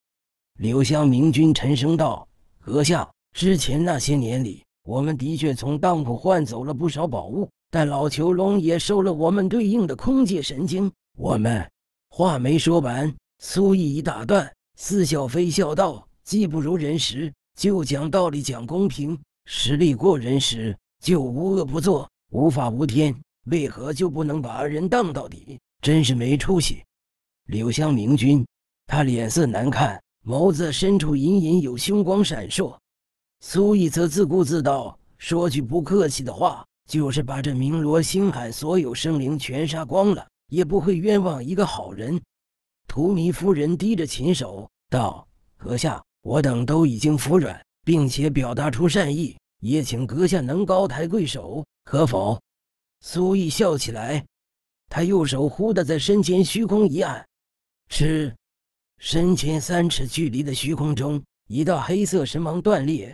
刘香明君沉声道：“阁下之前那些年里……”我们的确从当铺换走了不少宝物，但老囚龙也收了我们对应的空界神经。我们话没说完，苏毅已打断，似笑非笑道：“技不如人时就讲道理、讲公平；实力过人时就无恶不作、无法无天。为何就不能把人当到底？真是没出息！”柳香明君，他脸色难看，眸子深处隐隐有凶光闪烁。苏义则自顾自道：“说句不客气的话，就是把这冥罗星海所有生灵全杀光了，也不会冤枉一个好人。”图蘼夫人低着琴手道：“阁下，我等都已经服软，并且表达出善意，也请阁下能高抬贵手，可否？”苏义笑起来，他右手忽地在身前虚空一按，嗤，身前三尺距离的虚空中，一道黑色神芒断裂。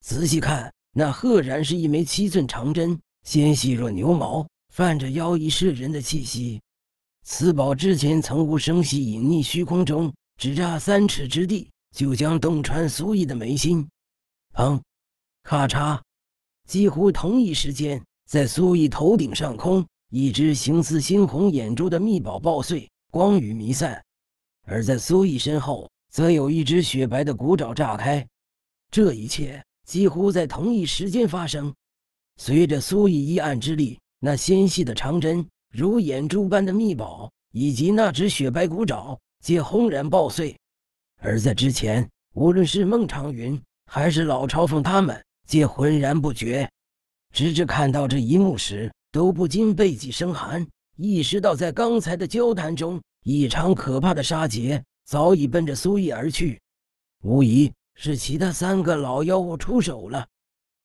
仔细看，那赫然是一枚七寸长针，纤细若牛毛，泛着妖异摄人的气息。此宝之前曾无声息隐匿虚空中，只炸三尺之地，就将洞穿苏毅的眉心。砰！咔嚓！几乎同一时间，在苏毅头顶上空，一只形似猩红眼珠的秘宝爆碎，光雨弥散；而在苏毅身后，则有一只雪白的骨爪炸开。这一切。几乎在同一时间发生。随着苏艺一案之力，那纤细的长针如眼珠般的密宝，以及那只雪白骨爪，皆轰然爆碎。而在之前，无论是孟长云还是老朝奉，他们皆浑然不觉。直至看到这一幕时，都不禁背脊生寒，意识到在刚才的交谈中，一场可怕的杀劫早已奔着苏艺而去，无疑。是其他三个老妖物出手了，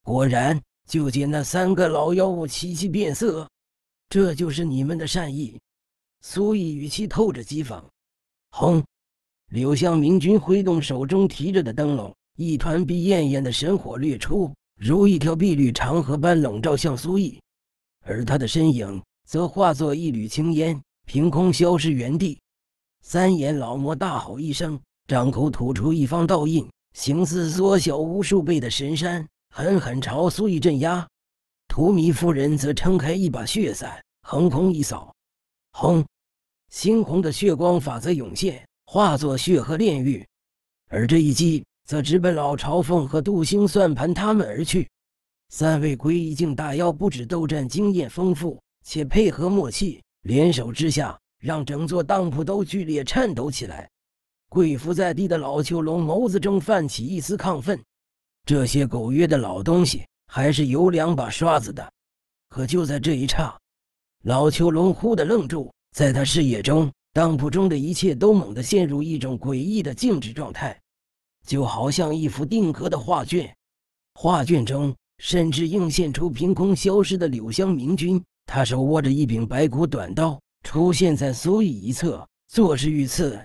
果然，就见那三个老妖物齐齐变色。这就是你们的善意？苏毅语气透着讥讽。轰！柳香明君挥动手中提着的灯笼，一团碧艳艳的神火掠出，如一条碧绿长河般笼罩向苏毅，而他的身影则化作一缕青烟，凭空消失原地。三眼老魔大吼一声，张口吐出一方倒印。形似缩小无数倍的神山，狠狠朝苏毅镇压。荼蘼夫人则撑开一把血伞，横空一扫，轰！猩红的血光法则涌现，化作血河炼狱。而这一击，则直奔老朝奉和杜兴算盘他们而去。三位归一境大妖不止斗战经验丰富，且配合默契，联手之下，让整座当铺都剧烈颤抖起来。跪伏在地的老囚龙眸子中泛起一丝亢奋，这些狗曰的老东西还是有两把刷子的。可就在这一刹，老囚龙忽地愣住，在他视野中，当铺中的一切都猛地陷入一种诡异的静止状态，就好像一幅定格的画卷。画卷中甚至映现出凭空消失的柳香明君，他手握着一柄白骨短刀，出现在苏椅一侧，坐视欲刺。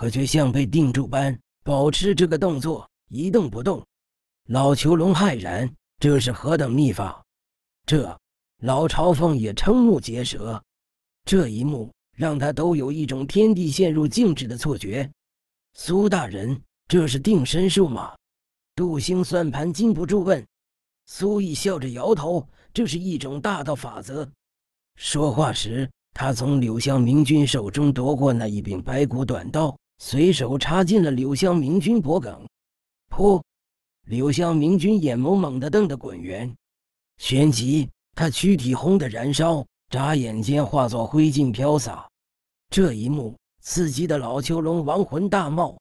可却像被定住般保持这个动作一动不动，老囚龙骇然，这是何等秘法？这老朝奉也瞠目结舌，这一幕让他都有一种天地陷入静止的错觉。苏大人，这是定身术吗？杜兴算盘禁不住问。苏毅笑着摇头，这是一种大道法则。说话时，他从柳香明君手中夺过那一柄白骨短刀。随手插进了柳香明君脖颈，噗！柳香明君眼眸猛地瞪得滚圆，旋即他躯体轰的燃烧，眨眼间化作灰烬飘洒。这一幕刺激的老秋龙亡魂大冒，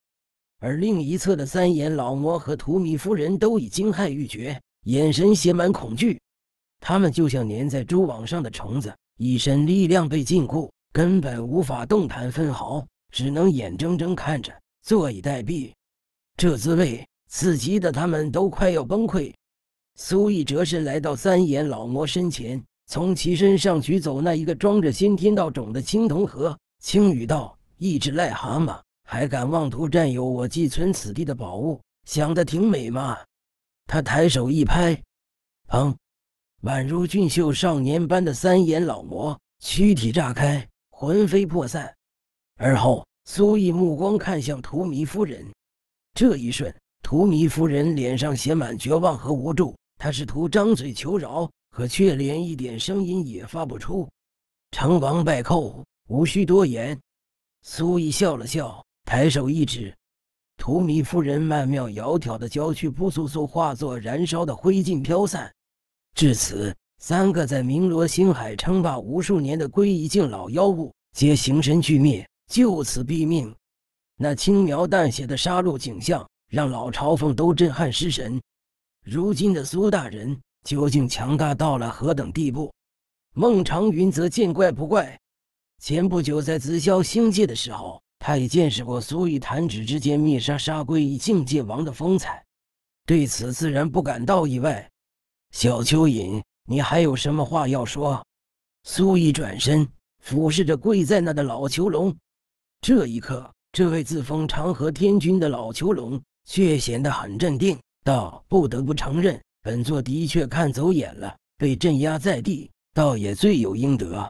而另一侧的三眼老魔和图米夫人都已惊骇欲绝，眼神写满恐惧。他们就像粘在蛛网上的虫子，一身力量被禁锢，根本无法动弹分毫。只能眼睁睁看着，坐以待毙，这滋味刺激的他们都快要崩溃。苏毅折身来到三眼老魔身前，从其身上取走那一个装着先天道种的青铜盒，轻语道：“一只癞蛤蟆还敢妄图占有我寄存此地的宝物，想得挺美嘛！”他抬手一拍，砰，宛如俊秀少年般的三眼老魔躯体炸开，魂飞魄散。而后，苏艺目光看向图蘼夫人，这一瞬，图蘼夫人脸上写满绝望和无助，她试图张嘴求饶，可却连一点声音也发不出。成王败寇，无需多言。苏毅笑了笑，抬手一指，图蘼夫人曼妙窈窕的娇躯扑簌簌化作燃烧的灰烬飘散。至此，三个在鸣罗星海称霸无数年的归一境老妖物，皆形神俱灭。就此毙命，那轻描淡写的杀戮景象让老朝奉都震撼失神。如今的苏大人究竟强大到了何等地步？孟长云则见怪不怪。前不久在紫霄星界的时候，他也见识过苏御弹指之间灭杀沙龟一境界王的风采，对此自然不感到意外。小蚯蚓，你还有什么话要说？苏毅转身俯视着跪在那的老囚龙。这一刻，这位自封长河天君的老囚龙却显得很镇定，道：“不得不承认，本座的确看走眼了。被镇压在地，倒也罪有应得。”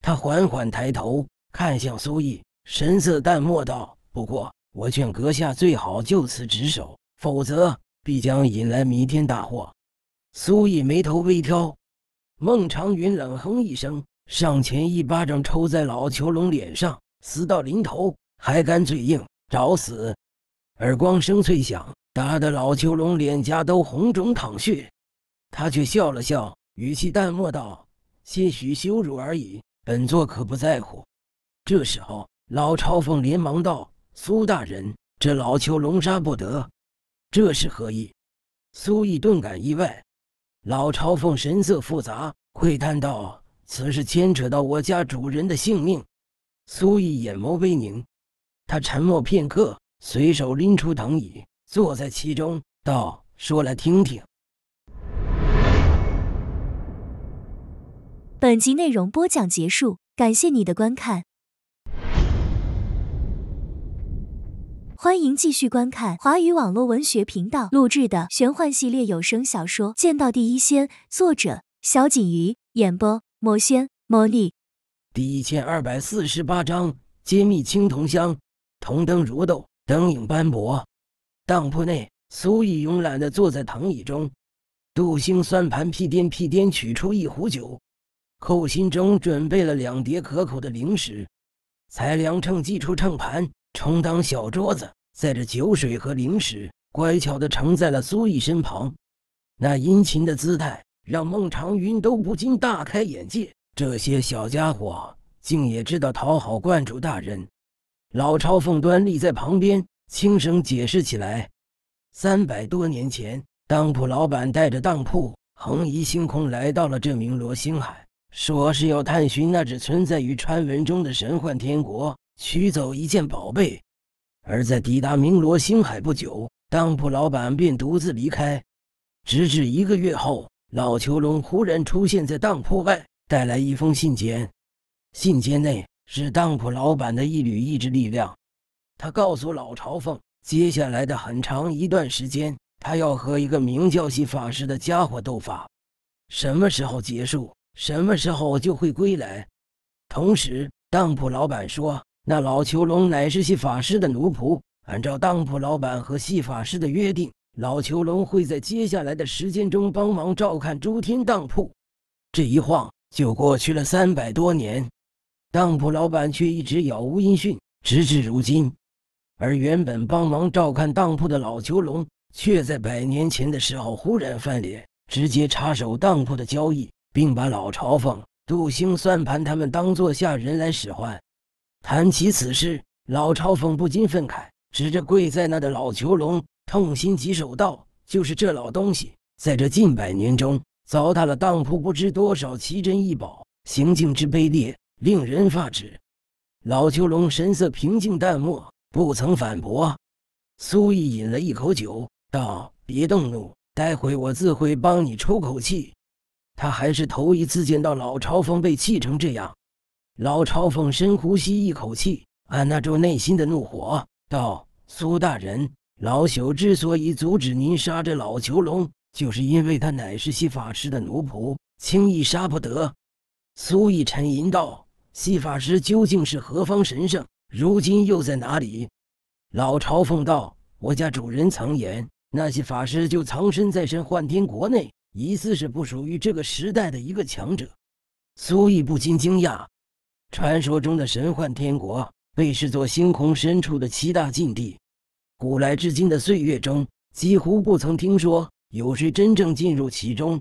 他缓缓抬头看向苏毅，神色淡漠道：“不过，我劝阁下最好就此止手，否则必将引来弥天大祸。”苏毅眉头微挑，孟长云冷哼一声，上前一巴掌抽在老囚龙脸上。死到临头还敢嘴硬，找死！耳光声脆响，打得老秋龙脸颊都红肿淌血，他却笑了笑，语气淡漠道：“些许羞辱而已，本座可不在乎。”这时候，老朝奉连忙道：“苏大人，这老秋龙杀不得，这是何意？”苏毅顿感意外，老朝奉神色复杂，喟叹道：“此事牵扯到我家主人的性命。”苏毅眼眸微凝，他沉默片刻，随手拎出藤椅，坐在其中，道：“说来听听。”本集内容播讲结束，感谢你的观看。欢迎继续观看华语网络文学频道录制的玄幻系列有声小说《见到第一仙》，作者：小锦鱼，演播：魔仙魔力。第一千二百四十八章揭秘青铜箱。铜灯如豆，灯影斑驳。当铺内，苏艺慵懒地坐在藤椅中。杜兴算盘屁颠屁颠取出一壶酒，寇心中准备了两碟可口的零食。才量秤寄出秤盘，充当小桌子，载着酒水和零食，乖巧地盛在了苏艺身旁。那殷勤的姿态，让孟长云都不禁大开眼界。这些小家伙竟也知道讨好观主大人。老朝凤端立在旁边，轻声解释起来。三百多年前，当铺老板带着当铺横移星空，来到了这名罗星海，说是要探寻那只存在于传闻中的神幻天国，取走一件宝贝。而在抵达名罗星海不久，当铺老板便独自离开。直至一个月后，老囚龙忽然出现在当铺外。带来一封信笺，信笺内是当铺老板的一缕意志力量。他告诉老朝奉，接下来的很长一段时间，他要和一个名叫系法师的家伙斗法。什么时候结束，什么时候就会归来。同时，当铺老板说，那老囚龙乃是系法师的奴仆。按照当铺老板和系法师的约定，老囚龙会在接下来的时间中帮忙照看诸天当铺。这一晃。就过去了三百多年，当铺老板却一直杳无音讯，直至如今。而原本帮忙照看当铺的老囚龙，却在百年前的时候忽然翻脸，直接插手当铺的交易，并把老朝奉、杜兴、算盘他们当做下人来使唤。谈起此事，老朝奉不禁愤慨，指着跪在那的老囚龙，痛心疾首道：“就是这老东西，在这近百年中。”糟蹋了当铺不知多少奇珍异宝，行径之卑劣，令人发指。老囚龙神色平静淡漠，不曾反驳。苏毅饮了一口酒，道：“别动怒，待会我自会帮你出口气。”他还是头一次见到老朝奉被气成这样。老朝奉深呼吸一口气，按捺住内心的怒火，道：“苏大人，老朽之所以阻止您杀这老囚龙。”就是因为他乃是戏法师的奴仆，轻易杀不得。苏逸沉吟道：“戏法师究竟是何方神圣？如今又在哪里？”老朝奉道：“我家主人曾言，那些法师就藏身在神幻天国内，疑似是不属于这个时代的一个强者。”苏艺不禁惊讶：“传说中的神幻天国，被视作星空深处的七大禁地，古来至今的岁月中，几乎不曾听说。”有谁真正进入其中？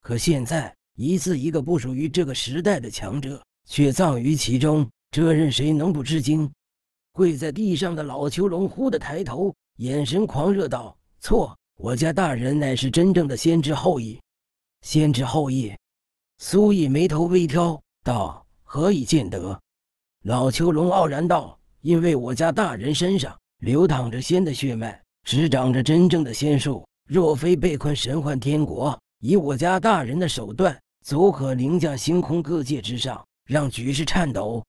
可现在，一次一个不属于这个时代的强者却葬于其中，这任谁能不知惊？跪在地上的老囚龙忽地抬头，眼神狂热道：“错，我家大人乃是真正的先知后裔。”先知后裔，苏毅眉头微挑道：“何以见得？”老秋龙傲然道：“因为我家大人身上流淌着仙的血脉，执掌着真正的仙术。”若非被困神幻天国，以我家大人的手段，足可凌驾星空各界之上，让局势颤抖。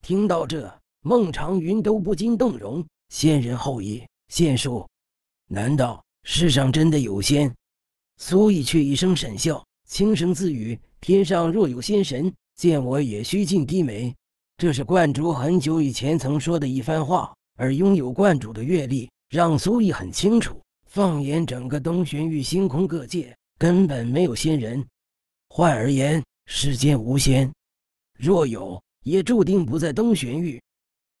听到这，孟长云都不禁动容。先人后裔，仙术，难道世上真的有仙？苏毅却一声沈笑，轻声自语：“天上若有仙神，见我也须尽低眉。”这是观主很久以前曾说的一番话。而拥有观主的阅历，让苏毅很清楚。放眼整个东玄域，星空各界根本没有仙人。换而言，世间无仙，若有也注定不在东玄域。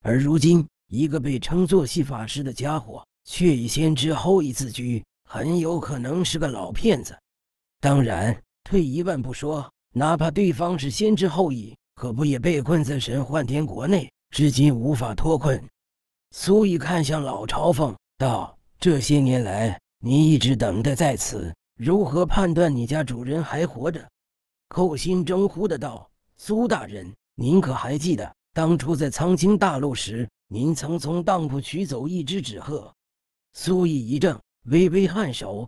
而如今，一个被称作戏法师的家伙，却以先知后裔自居，很有可能是个老骗子。当然，退一万步说，哪怕对方是先知后裔，可不也被困在神幻天国内，至今无法脱困？苏毅看向老朝奉道。这些年来，您一直等待在此，如何判断你家主人还活着？寇心征呼的道：“苏大人，您可还记得当初在苍青大陆时，您曾从当铺取走一只纸鹤？”苏毅一怔，微微颔首。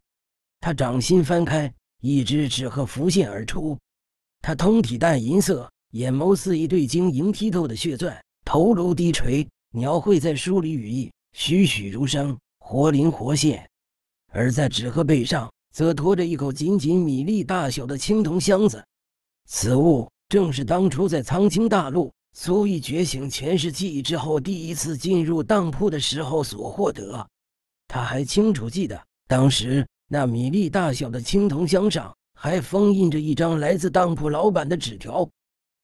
他掌心翻开，一只纸鹤浮现而出。它通体淡银色，眼眸似一对晶莹剔透的血钻，头颅低垂，描绘在书里羽翼，栩栩如生。活灵活现，而在纸鹤背上则拖着一口仅仅米粒大小的青铜箱子，此物正是当初在苍青大陆苏毅觉醒前世记忆之后，第一次进入当铺的时候所获得。他还清楚记得，当时那米粒大小的青铜箱上还封印着一张来自当铺老板的纸条，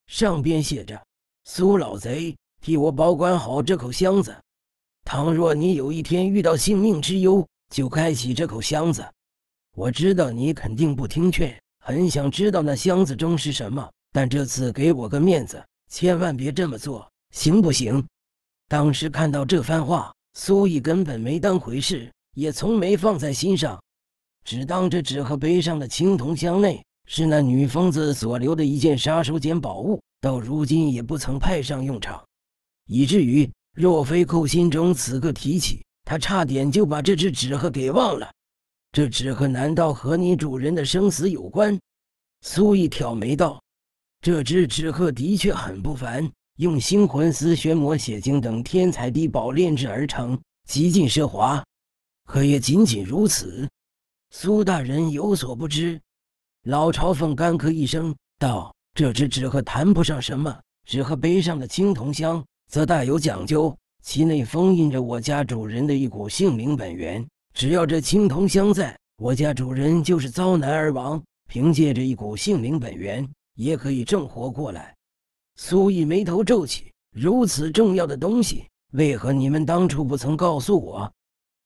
上边写着：“苏老贼，替我保管好这口箱子。”倘若你有一天遇到性命之忧，就开启这口箱子。我知道你肯定不听劝，很想知道那箱子中是什么。但这次给我个面子，千万别这么做，行不行？当时看到这番话，苏毅根本没当回事，也从没放在心上，只当这纸和背上的青铜箱内是那女疯子所留的一件杀手锏宝物，到如今也不曾派上用场，以至于。若非寇心中此刻提起，他差点就把这只纸鹤给忘了。这纸鹤难道和你主人的生死有关？苏毅挑眉道：“这只纸鹤的确很不凡，用星魂丝、玄魔血晶等天才地宝炼制而成，极尽奢华。可也仅仅如此。”苏大人有所不知，老朝奉干咳一声道：“这只纸鹤谈不上什么，纸鹤背上的青铜香。”则大有讲究，其内封印着我家主人的一股性灵本源。只要这青铜镶在我家主人就是遭难而亡，凭借着一股性灵本源，也可以正活过来。苏毅眉头皱起，如此重要的东西，为何你们当初不曾告诉我？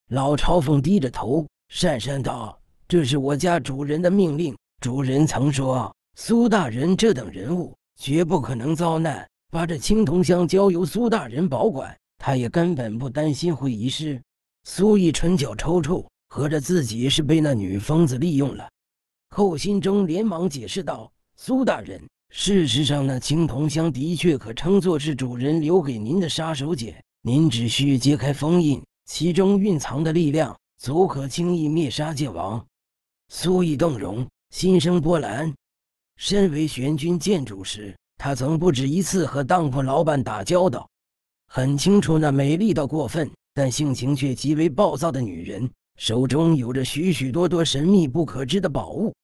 老朝奉低着头，讪讪道：“这是我家主人的命令。主人曾说，苏大人这等人物，绝不可能遭难。”把这青铜箱交由苏大人保管，他也根本不担心会遗失。苏毅唇角抽搐，合着自己是被那女疯子利用了。寇心中连忙解释道：“苏大人，事实上那青铜箱的确可称作是主人留给您的杀手锏，您只需揭开封印，其中蕴藏的力量足可轻易灭杀界王。”苏毅动容，心生波澜。身为玄君剑主时。他曾不止一次和当铺老板打交道，很清楚那美丽到过分但性情却极为暴躁的女人手中有着许许多多神秘不可知的宝物。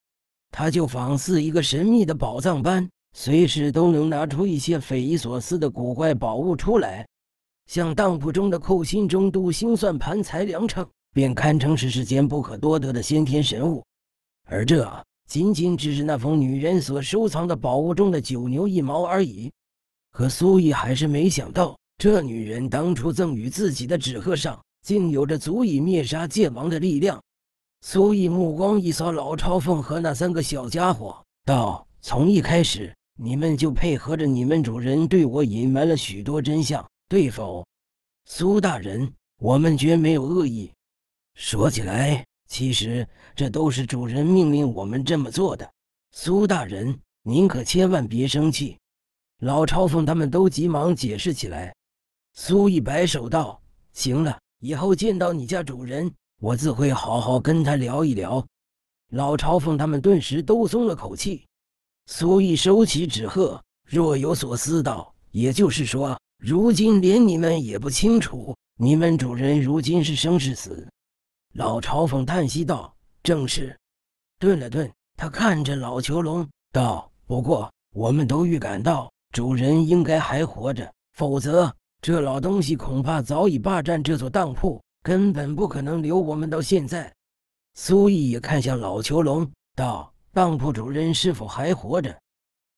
她就仿似一个神秘的宝藏般，随时都能拿出一些匪夷所思的古怪宝物出来。像当铺中的扣心中度心算盘、才良秤，便堪称是世间不可多得的先天神物。而这……仅仅只是那封女人所收藏的宝物中的九牛一毛而已。可苏毅还是没想到，这女人当初赠予自己的纸鹤上，竟有着足以灭杀界王的力量。苏毅目光一扫老朝奉和那三个小家伙，道：“从一开始，你们就配合着你们主人对我隐瞒了许多真相，对否？苏大人，我们绝没有恶意。说起来。”其实这都是主人命令我们这么做的，苏大人，您可千万别生气。老朝奉他们都急忙解释起来。苏毅摆手道：“行了，以后见到你家主人，我自会好好跟他聊一聊。”老朝奉他们顿时都松了口气。苏毅收起纸鹤，若有所思道：“也就是说，如今连你们也不清楚，你们主人如今是生是死？”老嘲讽叹息道：“正是。”顿了顿，他看着老囚龙道：“不过，我们都预感到主人应该还活着，否则这老东西恐怕早已霸占这座当铺，根本不可能留我们到现在。”苏毅也看向老囚龙道：“当铺主人是否还活着？”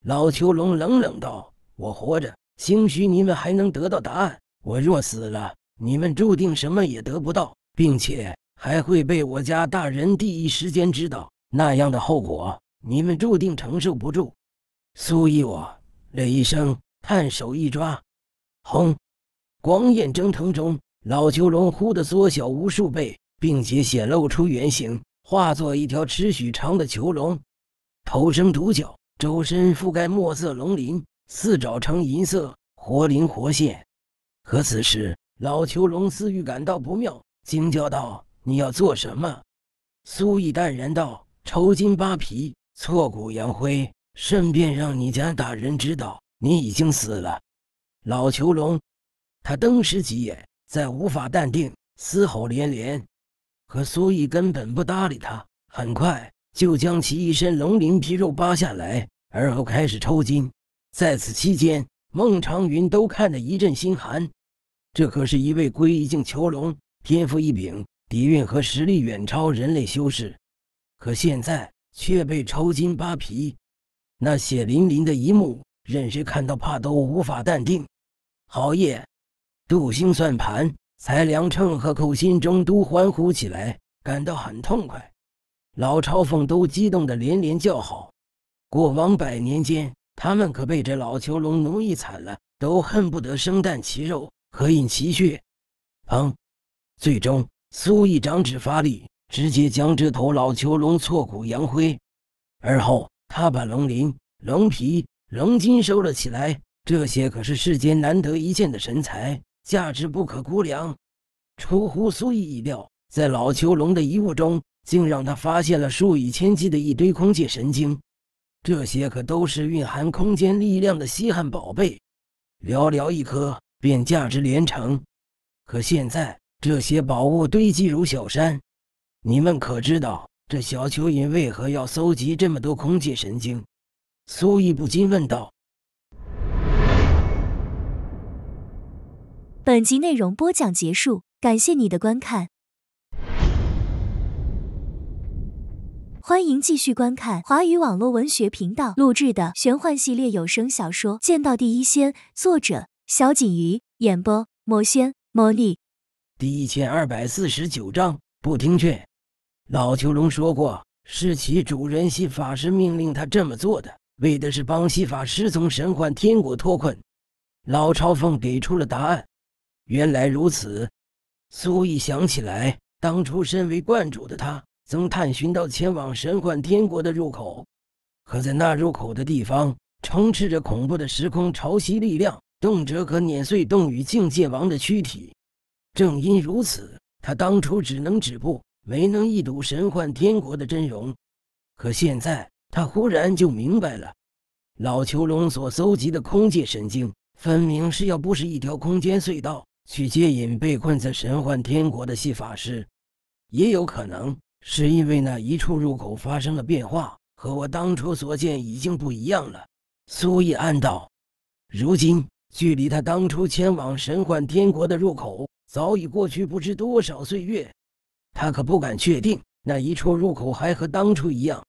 老囚龙冷冷道：“我活着，兴许你们还能得到答案。我若死了，你们注定什么也得不到，并且……”还会被我家大人第一时间知道，那样的后果，你们注定承受不住。苏毅，我冷一声，探手一抓，轰！光焰蒸腾中，老囚龙忽地缩小无数倍，并且显露出原形，化作一条尺许长的囚龙，头生独角，周身覆盖墨色龙鳞，四爪呈银色，活灵活现。可此时，老囚龙似预感到不妙，惊叫道。你要做什么？苏毅淡然道：“抽筋扒皮，挫骨扬灰，顺便让你家大人知道你已经死了。”老囚龙，他登时急眼，再无法淡定，嘶吼连连。可苏毅根本不搭理他，很快就将其一身龙鳞皮肉扒下来，而后开始抽筋。在此期间，孟长云都看得一阵心寒。这可是一位归一境囚龙，天赋异禀。底蕴和实力远超人类修士，可现在却被抽筋扒皮，那血淋淋的一幕，任谁看到怕都无法淡定。好耶！杜兴算盘、才良秤和口心中都欢呼起来，感到很痛快。老朝奉都激动的连连叫好。过往百年间，他们可被这老囚笼奴役惨了，都恨不得生啖其肉，喝饮其血。砰！最终。苏毅长指发力，直接将这头老囚龙挫骨扬灰。而后，他把龙鳞、龙皮、龙筋收了起来。这些可是世间难得一见的神材，价值不可估量。出乎苏毅意料，在老囚龙的遗物中，竟让他发现了数以千计的一堆空界神经。这些可都是蕴含空间力量的稀罕宝贝，寥寥一颗便价值连城。可现在，这些宝物堆积如小山，你们可知道这小蚯蚓为何要搜集这么多空气神经？苏毅不禁问道。本集内容播讲结束，感谢你的观看，欢迎继续观看华语网络文学频道录制的玄幻系列有声小说《剑道第一仙》，作者：小锦鱼，演播：魔仙魔莉。第一千二百四十九章不听劝。老囚龙说过，是其主人西法师命令他这么做的，为的是帮西法师从神幻天国脱困。老朝凤给出了答案。原来如此。苏毅想起来，当初身为观主的他，曾探寻到前往神幻天国的入口，可在那入口的地方，充斥着恐怖的时空潮汐力量，动辄可碾碎洞与境界王的躯体。正因如此，他当初只能止步，没能一睹神幻天国的真容。可现在，他忽然就明白了，老囚龙所搜集的空界神经，分明是要不是一条空间隧道，去接引被困在神幻天国的戏法师，也有可能是因为那一处入口发生了变化，和我当初所见已经不一样了。苏毅暗道，如今。距离他当初前往神幻天国的入口早已过去不知多少岁月，他可不敢确定那一处入口还和当初一样。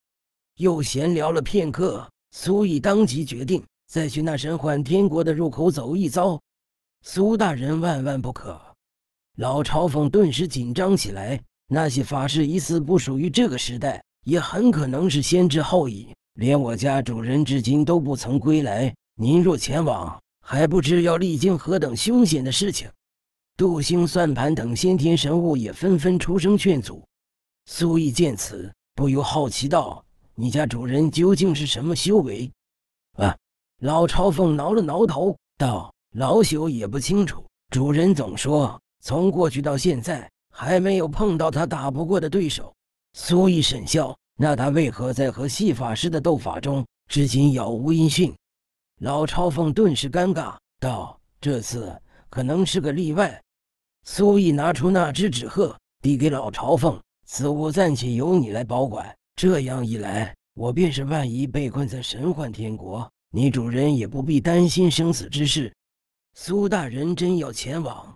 又闲聊了片刻，苏毅当即决定再去那神幻天国的入口走一遭。苏大人万万不可！老嘲讽顿时紧张起来。那些法师疑似不属于这个时代，也很可能是先知后已，连我家主人至今都不曾归来。您若前往，还不知要历经何等凶险的事情，杜兴、算盘等先天神物也纷纷出声劝阻。苏毅见此，不由好奇道：“你家主人究竟是什么修为？”啊！老朝凤挠了挠头道：“老朽也不清楚，主人总说从过去到现在，还没有碰到他打不过的对手。”苏毅沈笑：“那他为何在和戏法师的斗法中，至今杳无音讯？”老朝奉顿时尴尬道：“这次可能是个例外。”苏毅拿出那只纸鹤，递给老朝奉：“此物暂且由你来保管。这样一来，我便是万一被困在神幻天国，你主人也不必担心生死之事。”苏大人真要前往？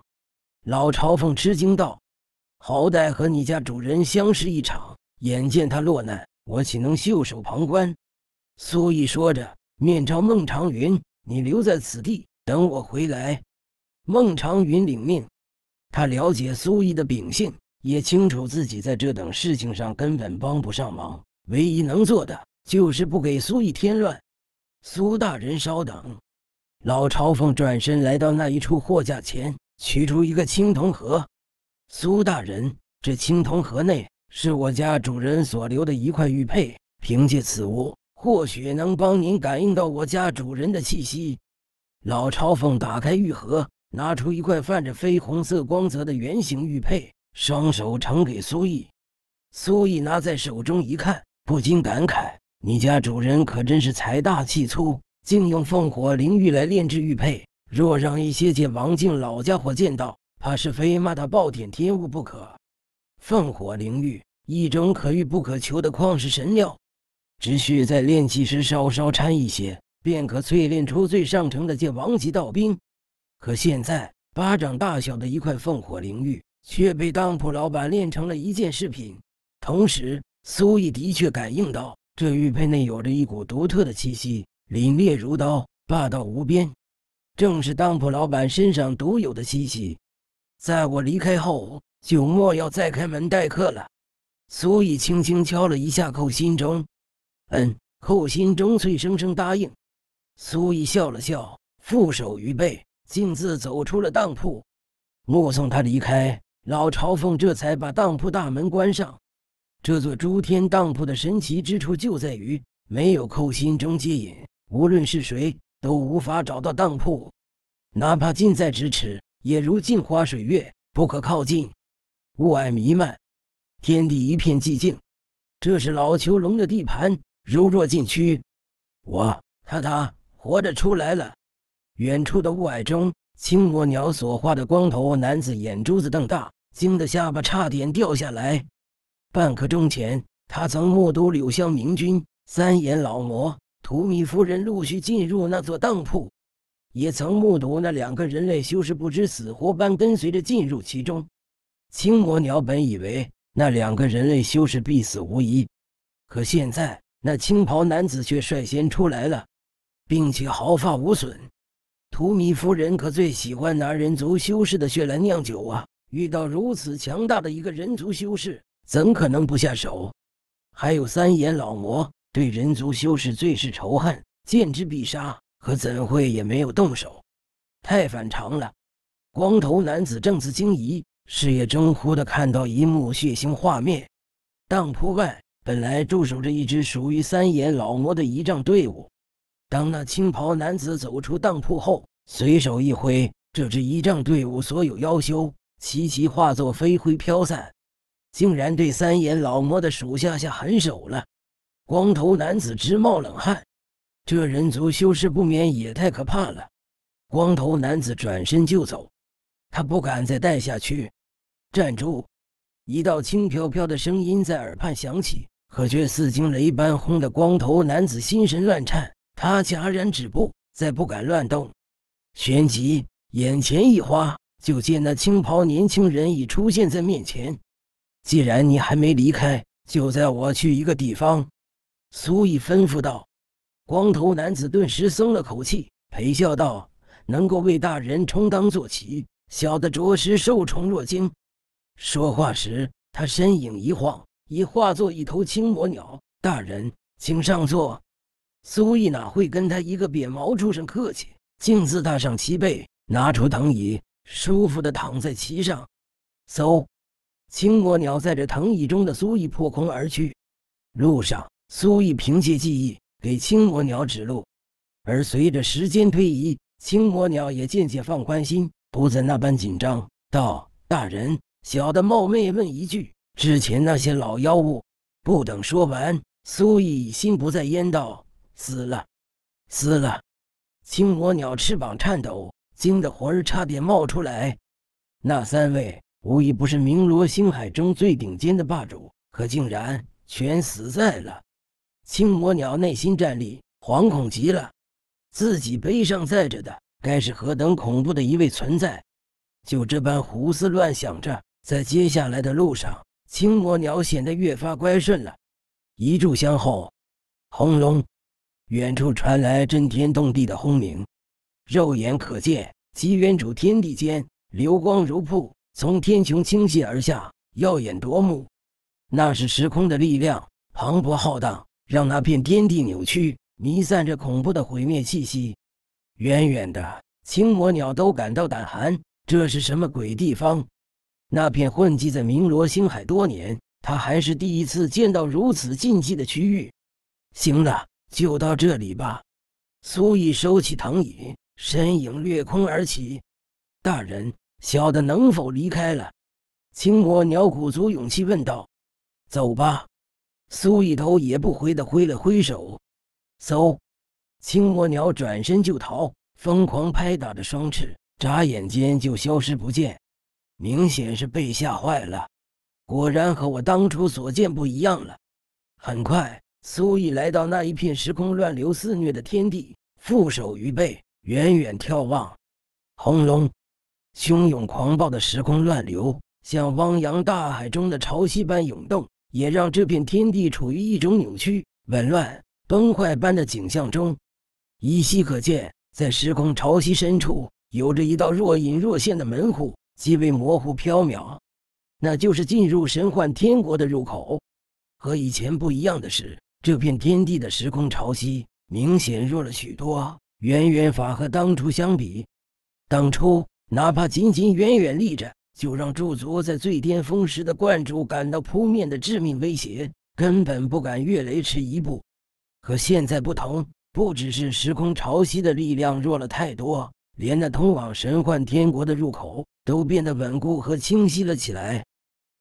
老朝奉吃惊道：“好歹和你家主人相识一场，眼见他落难，我岂能袖手旁观？”苏毅说着。面朝孟长云，你留在此地等我回来。孟长云领命。他了解苏毅的秉性，也清楚自己在这等事情上根本帮不上忙，唯一能做的就是不给苏毅添乱。苏大人稍等。老朝奉转身来到那一处货架前，取出一个青铜盒。苏大人，这青铜盒内是我家主人所留的一块玉佩，凭借此物。或许能帮您感应到我家主人的气息。老朝奉打开玉盒，拿出一块泛着绯红色光泽的圆形玉佩，双手呈给苏毅。苏毅拿在手中一看，不禁感慨：“你家主人可真是财大气粗，竟用凤火灵玉来炼制玉佩。若让一些界王境老家伙见到，怕是非骂他暴殄天物不可。”凤火灵玉，一种可遇不可求的旷世神料。只需在炼气时稍稍掺一些，便可淬炼出最上乘的剑王级道兵。可现在，巴掌大小的一块凤火灵玉，却被当铺老板炼成了一件饰品。同时，苏毅的确感应到，这玉佩内有着一股独特的气息，凛冽如刀，霸道无边，正是当铺老板身上独有的气息。在我离开后，就莫要再开门待客了。苏毅轻轻敲了一下扣心钟。嗯，寇心中脆生生答应，苏毅笑了笑，负手于背，径自走出了当铺。目送他离开，老朝奉这才把当铺大门关上。这座诸天当铺的神奇之处就在于，没有寇心中接引，无论是谁都无法找到当铺，哪怕近在咫尺，也如镜花水月，不可靠近。雾霭弥漫，天地一片寂静，这是老囚笼的地盘。如若禁区，我他他活着出来了。远处的雾霭中，青魔鸟所化的光头男子眼珠子瞪大，惊得下巴差点掉下来。半刻钟前，他曾目睹柳香明君、三眼老魔、图米夫人陆续进入那座当铺，也曾目睹那两个人类修士不知死活般跟随着进入其中。青魔鸟本以为那两个人类修士必死无疑，可现在。那青袍男子却率先出来了，并且毫发无损。图米夫人可最喜欢拿人族修士的血来酿酒啊！遇到如此强大的一个人族修士，怎可能不下手？还有三眼老魔对人族修士最是仇恨，见之必杀，可怎会也没有动手？太反常了！光头男子正自惊疑，视野中忽地看到一幕血腥画面：当铺外。本来驻守着一支属于三眼老魔的仪仗队伍，当那青袍男子走出当铺后，随手一挥，这支仪仗队伍所有妖修齐齐化作飞灰飘散，竟然对三眼老魔的属下下狠手了。光头男子直冒冷汗，这人族修士不免也太可怕了。光头男子转身就走，他不敢再待下去。站住！一道轻飘飘的声音在耳畔响起。可却似惊雷般轰得光头男子心神乱颤，他戛然止步，再不敢乱动。旋即眼前一花，就见那青袍年轻人已出现在面前。既然你还没离开，就在我去一个地方。”苏毅吩咐道。光头男子顿时松了口气，陪笑道：“能够为大人充当坐骑，小的着实受宠若惊。”说话时，他身影一晃。已化作一头青魔鸟，大人，请上座。苏毅哪会跟他一个扁毛畜生客气，径自踏上其背，拿出藤椅，舒服的躺在其上。走，青魔鸟载着藤椅中的苏毅破空而去。路上，苏毅凭借记忆给青魔鸟指路，而随着时间推移，青魔鸟也渐渐放宽心，不再那般紧张，道：“大人，小的冒昧问一句。”之前那些老妖物，不等说完，苏毅心不在焉道：“死了，死了！”青魔鸟翅膀颤抖，惊得魂儿差点冒出来。那三位无疑不是鸣罗星海中最顶尖的霸主，可竟然全死在了。青魔鸟内心战栗，惶恐极了。自己背上载着的，该是何等恐怖的一位存在？就这般胡思乱想着，在接下来的路上。青魔鸟显得越发乖顺了。一炷香后，轰隆！远处传来震天动地的轰鸣，肉眼可见，极原主天地间流光如瀑，从天穹倾泻而下，耀眼夺目。那是时空的力量，磅礴浩荡，让那片天地扭曲，弥散着恐怖的毁灭气息。远远的，青魔鸟都感到胆寒。这是什么鬼地方？那片混迹在明罗星海多年，他还是第一次见到如此禁忌的区域。行了，就到这里吧。苏毅收起藤椅，身影掠空而起。大人，小的能否离开了？青魔鸟鼓足勇气问道。走吧。苏以头也不回的挥了挥手。走。青魔鸟转身就逃，疯狂拍打着双翅，眨眼间就消失不见。明显是被吓坏了，果然和我当初所见不一样了。很快，苏毅来到那一片时空乱流肆虐的天地，负手于背，远远眺望。轰隆！汹涌狂暴的时空乱流像汪洋大海中的潮汐般涌动，也让这片天地处于一种扭曲、紊乱、崩坏般的景象中。依稀可见，在时空潮汐深处，有着一道若隐若现的门户。极为模糊缥缈，那就是进入神幻天国的入口。和以前不一样的是，这片天地的时空潮汐明显弱了许多。远远法和当初相比，当初哪怕仅仅远远立着，就让驻足在最巅峰时的观主感到扑面的致命威胁，根本不敢越雷池一步。和现在不同，不只是时空潮汐的力量弱了太多，连那通往神幻天国的入口。都变得稳固和清晰了起来，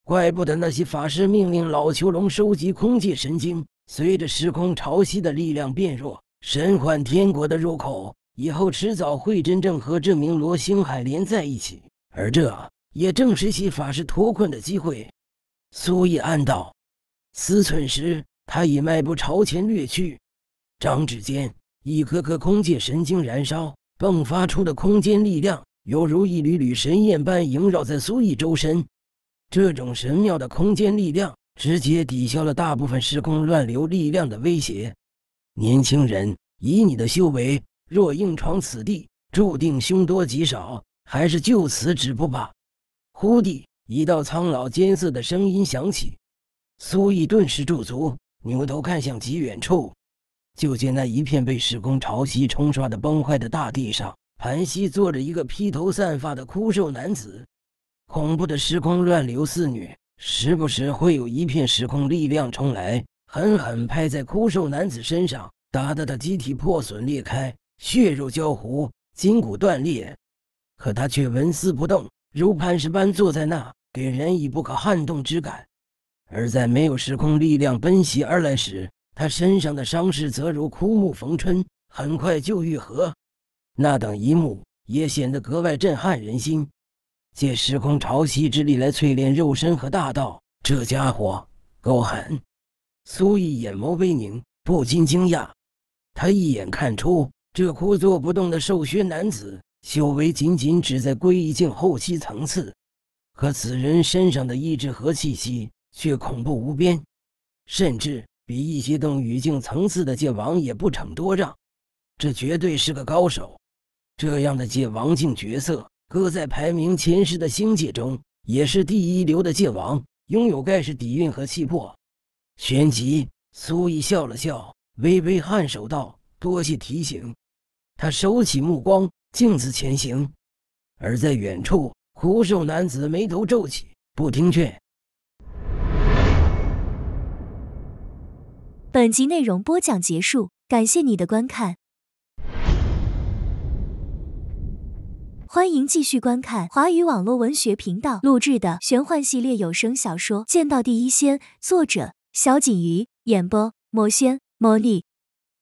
怪不得那些法师命令老囚龙收集空气神经。随着时空潮汐的力量变弱，神幻天国的入口以后迟早会真正和这名罗星海连在一起，而这也正是其法师脱困的机会。苏毅暗道，思忖时，他已迈步朝前掠去，掌指间一颗颗空气神经燃烧迸发出的空间力量。犹如一缕缕神焰般萦绕在苏毅周身，这种神妙的空间力量直接抵消了大部分时空乱流力量的威胁。年轻人，以你的修为，若硬闯此地，注定凶多吉少，还是就此止步吧。忽地，一道苍老艰涩的声音响起，苏毅顿时驻足，扭头看向极远处，就见那一片被时空潮汐冲刷的崩坏的大地上。盘膝坐着一个披头散发的枯瘦男子，恐怖的时空乱流肆虐，时不时会有一片时空力量冲来，狠狠拍在枯瘦男子身上，打得他机体破损裂开，血肉焦糊，筋骨断裂。可他却纹丝不动，如磐石般坐在那，给人以不可撼动之感。而在没有时空力量奔袭而来时，他身上的伤势则如枯木逢春，很快就愈合。那等一幕也显得格外震撼人心。借时空潮汐之力来淬炼肉身和大道，这家伙够狠！苏毅眼眸微凝，不禁惊讶。他一眼看出，这枯坐不动的瘦削男子修为仅仅只在归一境后期层次，可此人身上的意志和气息却恐怖无边，甚至比一些动羽境层次的界王也不逞多让。这绝对是个高手。这样的界王境角色，搁在排名前十的星界中也是第一流的界王，拥有盖世底蕴和气魄。旋即，苏怡笑了笑，微微颔首道：“多谢提醒。”他收起目光，径自前行。而在远处，枯瘦男子眉头皱起，不听劝。本集内容播讲结束，感谢你的观看。欢迎继续观看华语网络文学频道录制的玄幻系列有声小说《剑道第一仙》，作者：小锦瑜，演播：魔仙魔力，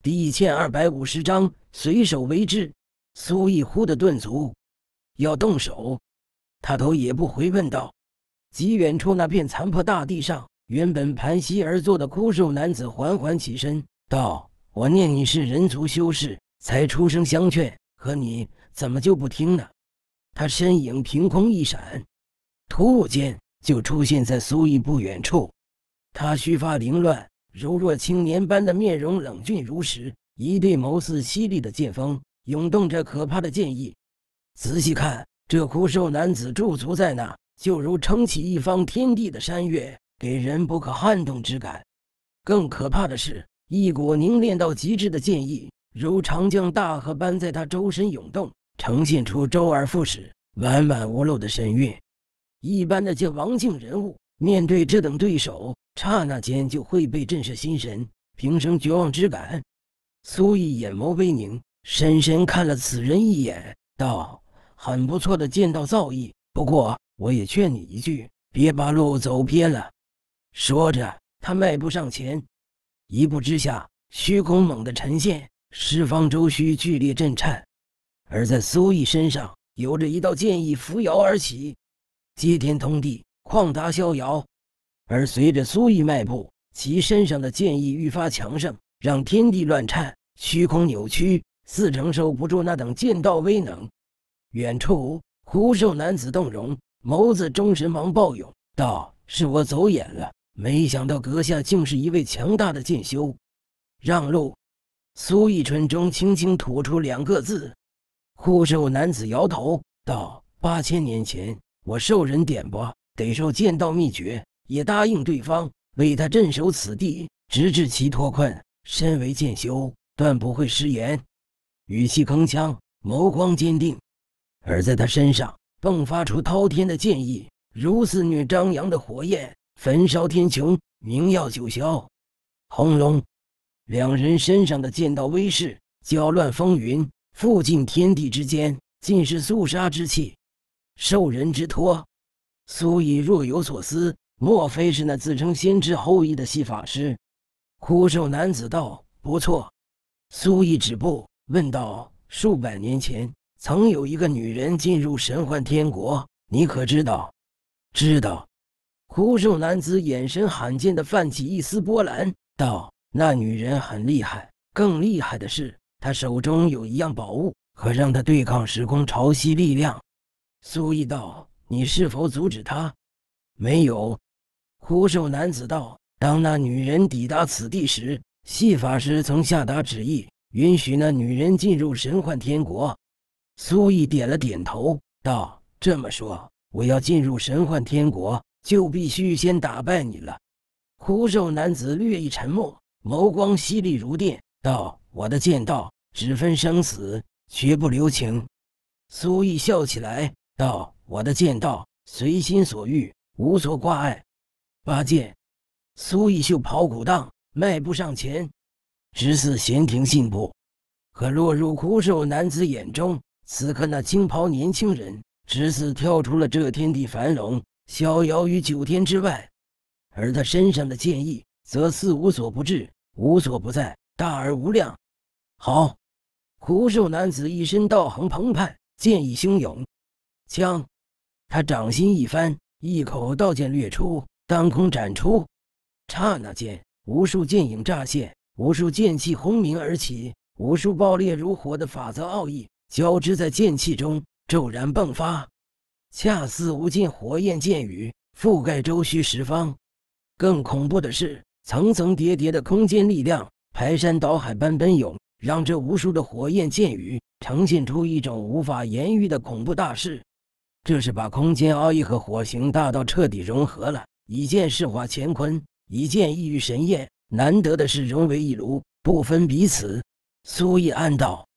第一千二百五十章，随手为之。苏毅忽的顿足，要动手，他头也不回问道：“极远处那片残破大地上，原本盘膝而坐的枯瘦男子缓缓起身道：‘我念你是人族修士，才出声相劝，可你怎么就不听呢？’”他身影凭空一闪，突兀间就出现在苏逸不远处。他须发凌乱，柔弱青年般的面容冷峻如石，一对眸似犀利的剑锋，涌动着可怕的剑意。仔细看，这枯瘦男子驻足在那，就如撑起一方天地的山岳，给人不可撼动之感。更可怕的是，一股凝练到极致的剑意，如长江大河般在他周身涌动。呈现出周而复始、完满无漏的神韵。一般的剑王境人物面对这等对手，刹那间就会被震慑心神，平生绝望之感。苏毅眼眸微凝，深深看了此人一眼，道：“很不错的剑道造诣，不过我也劝你一句，别把路走偏了。”说着，他迈步上前，一步之下，虚空猛地呈现，十方周虚剧烈震颤。而在苏毅身上，有着一道剑意扶摇而起，接天通地，旷达逍遥。而随着苏毅迈步，其身上的剑意愈发强盛，让天地乱颤，虚空扭曲，似承受不住那等剑道威能。远处枯瘦男子动容，眸子中神芒暴涌，道：“是我走眼了，没想到阁下竟是一位强大的剑修。”让路。苏毅唇中轻轻吐出两个字。护寿男子摇头道：“八千年前，我受人点拨，得受剑道秘诀，也答应对方为他镇守此地，直至其脱困。身为剑修，断不会失言。”语气铿锵，眸光坚定。而在他身上迸发出滔天的剑意，如肆虐张扬的火焰，焚烧天穹，明耀九霄。轰隆！两人身上的剑道威势搅乱风云。附近天地之间尽是肃杀之气，受人之托，苏怡若有所思。莫非是那自称先知后裔的戏法师？枯瘦男子道：“不错。”苏怡止步，问道：“数百年前曾有一个女人进入神幻天国，你可知道？”“知道。”枯瘦男子眼神罕见的泛起一丝波澜，道：“那女人很厉害，更厉害的是。”他手中有一样宝物，可让他对抗时空潮汐力量。苏毅道：“你是否阻止他？”“没有。”枯瘦男子道。当那女人抵达此地时，戏法师曾下达旨意，允许那女人进入神幻天国。苏毅点了点头，道：“这么说，我要进入神幻天国，就必须先打败你了。”枯瘦男子略一沉默，眸光犀利如电，道。我的剑道只分生死，绝不留情。苏毅笑起来道：“我的剑道随心所欲，无所挂碍。”八戒，苏毅袖袍鼓荡，迈步上前，直似闲庭信步。可落入枯瘦男子眼中，此刻那青袍年轻人，直似跳出了这天地繁荣，逍遥于九天之外。而他身上的剑意，则似无所不至，无所不在，大而无量。好，枯瘦男子一身道行澎湃，剑意汹涌。枪，他掌心一翻，一口道剑掠出，当空斩出。刹那间，无数剑影乍现，无数剑气轰鸣而起，无数爆裂如火的法则奥义交织在剑气中，骤然迸发，恰似无尽火焰剑雨覆盖周虚十方。更恐怖的是，层层叠叠的空间力量排山倒海般奔涌。让这无数的火焰剑雨呈现出一种无法言喻的恐怖大势，这是把空间奥义和火行大道彻底融合了。一剑势化乾坤，一剑意于神焰，难得的是融为一炉，不分彼此。苏毅暗道，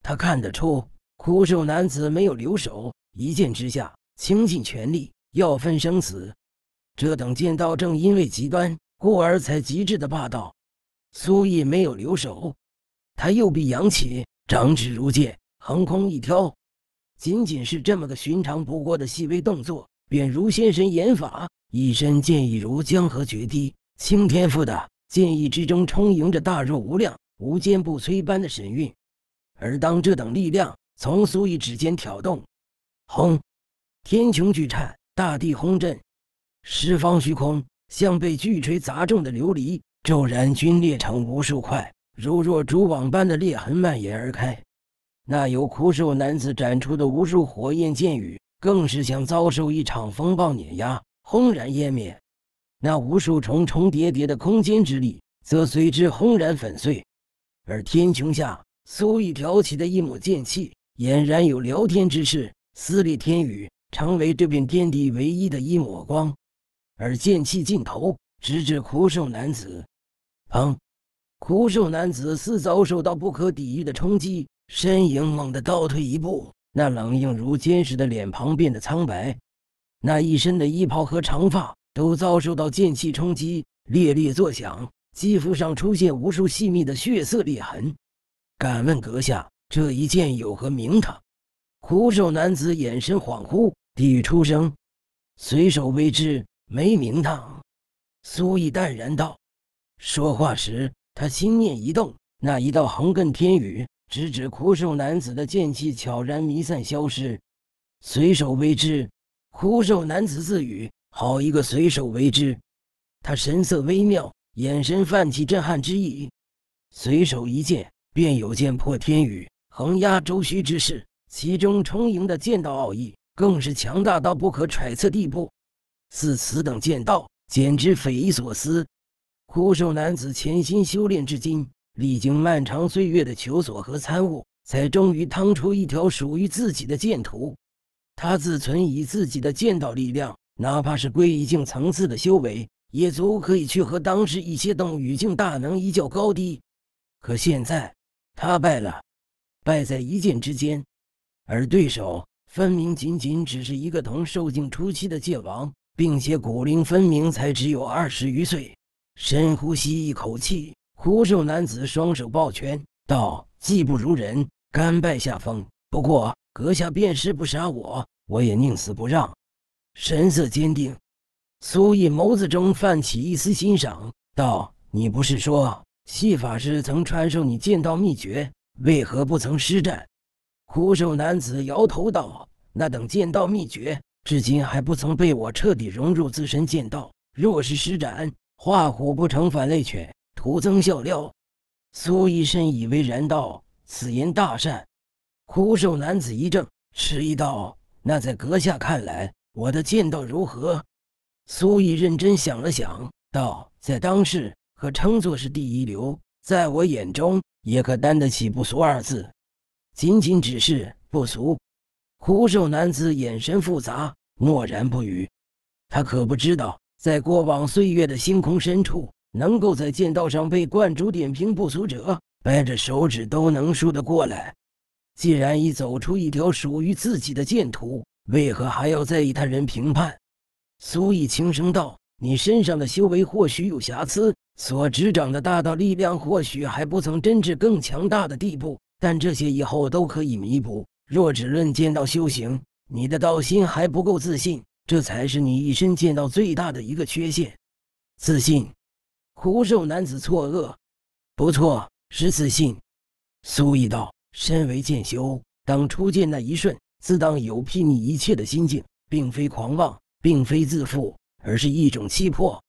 他看得出枯瘦男子没有留手，一剑之下倾尽全力要分生死。这等剑道正因为极端，故而才极致的霸道。苏毅没有留手。他右臂扬起，长指如剑，横空一挑。仅仅是这么个寻常不过的细微动作，便如仙神演法，一身剑意如江河决堤，倾天覆的剑意之中充盈着大若无量、无坚不摧般的神韵。而当这等力量从苏毅指尖挑动，轰！天穹巨颤，大地轰震，十方虚空像被巨锤砸中的琉璃，骤然皲裂成无数块。如若蛛网般的裂痕蔓延而开，那由枯瘦男子斩出的无数火焰箭雨，更是像遭受一场风暴碾压，轰然湮灭。那无数重重叠叠的空间之力，则随之轰然粉碎。而天穹下，苏毅挑起的一抹剑气，俨然有撩天之势，撕裂天宇，成为这片天地唯一的一抹光。而剑气尽头，直至枯瘦男子，砰！枯瘦男子似遭受到不可抵御的冲击，身影猛地倒退一步。那冷硬如坚石的脸庞变得苍白，那一身的衣袍和长发都遭受到剑气冲击，猎猎作响，肌肤上出现无数细密的血色裂痕。敢问阁下，这一剑有何名堂？枯瘦男子眼神恍惚，低语出声，随手为之，没名堂。苏毅淡然道，说话时。他心念一动，那一道横亘天宇、直指枯瘦男子的剑气悄然弥散消失。随手为之，枯瘦男子自语：“好一个随手为之！”他神色微妙，眼神泛起震撼之意。随手一剑，便有剑破天宇、横压周虚之势，其中充盈的剑道奥义更是强大到不可揣测地步。似此等剑道，简直匪夷所思。枯瘦男子潜心修炼至今，历经漫长岁月的求索和参悟，才终于趟出一条属于自己的剑途。他自存以自己的剑道力量，哪怕是归一境层次的修为，也足可以去和当时一些洞与境大能一较高低。可现在，他败了，败在一剑之间。而对手分明仅仅只是一个同兽境初期的界王，并且古灵分明才只有二十余岁。深呼吸一口气，枯瘦男子双手抱拳道：“技不如人，甘拜下风。不过阁下便是不杀我，我也宁死不让。”神色坚定。苏毅眸子中泛起一丝欣赏，道：“你不是说，戏法师曾传授你剑道秘诀，为何不曾施展？”枯瘦男子摇头道：“那等剑道秘诀，至今还不曾被我彻底融入自身剑道。若是施展……”画虎不成反类犬，徒增笑料。苏医深以为然道：“此言大善。”枯瘦男子一怔，迟疑道：“那在阁下看来，我的剑道如何？”苏义认真想了想，道：“在当世可称作是第一流，在我眼中也可担得起不俗二字。仅仅只是不俗。”枯瘦男子眼神复杂，默然不语。他可不知道。在过往岁月的星空深处，能够在剑道上被观主点评不俗者，掰着手指都能数得过来。既然已走出一条属于自己的剑途，为何还要在意他人评判？苏义轻声道：“你身上的修为或许有瑕疵，所执掌的大道力量或许还不曾真至更强大的地步，但这些以后都可以弥补。若只论剑道修行，你的道心还不够自信。”这才是你一生见到最大的一个缺陷，自信。枯瘦男子错愕。不错，是自信。苏毅道，身为剑修，当初见那一瞬，自当有睥睨一切的心境，并非狂妄，并非自负，而是一种气魄。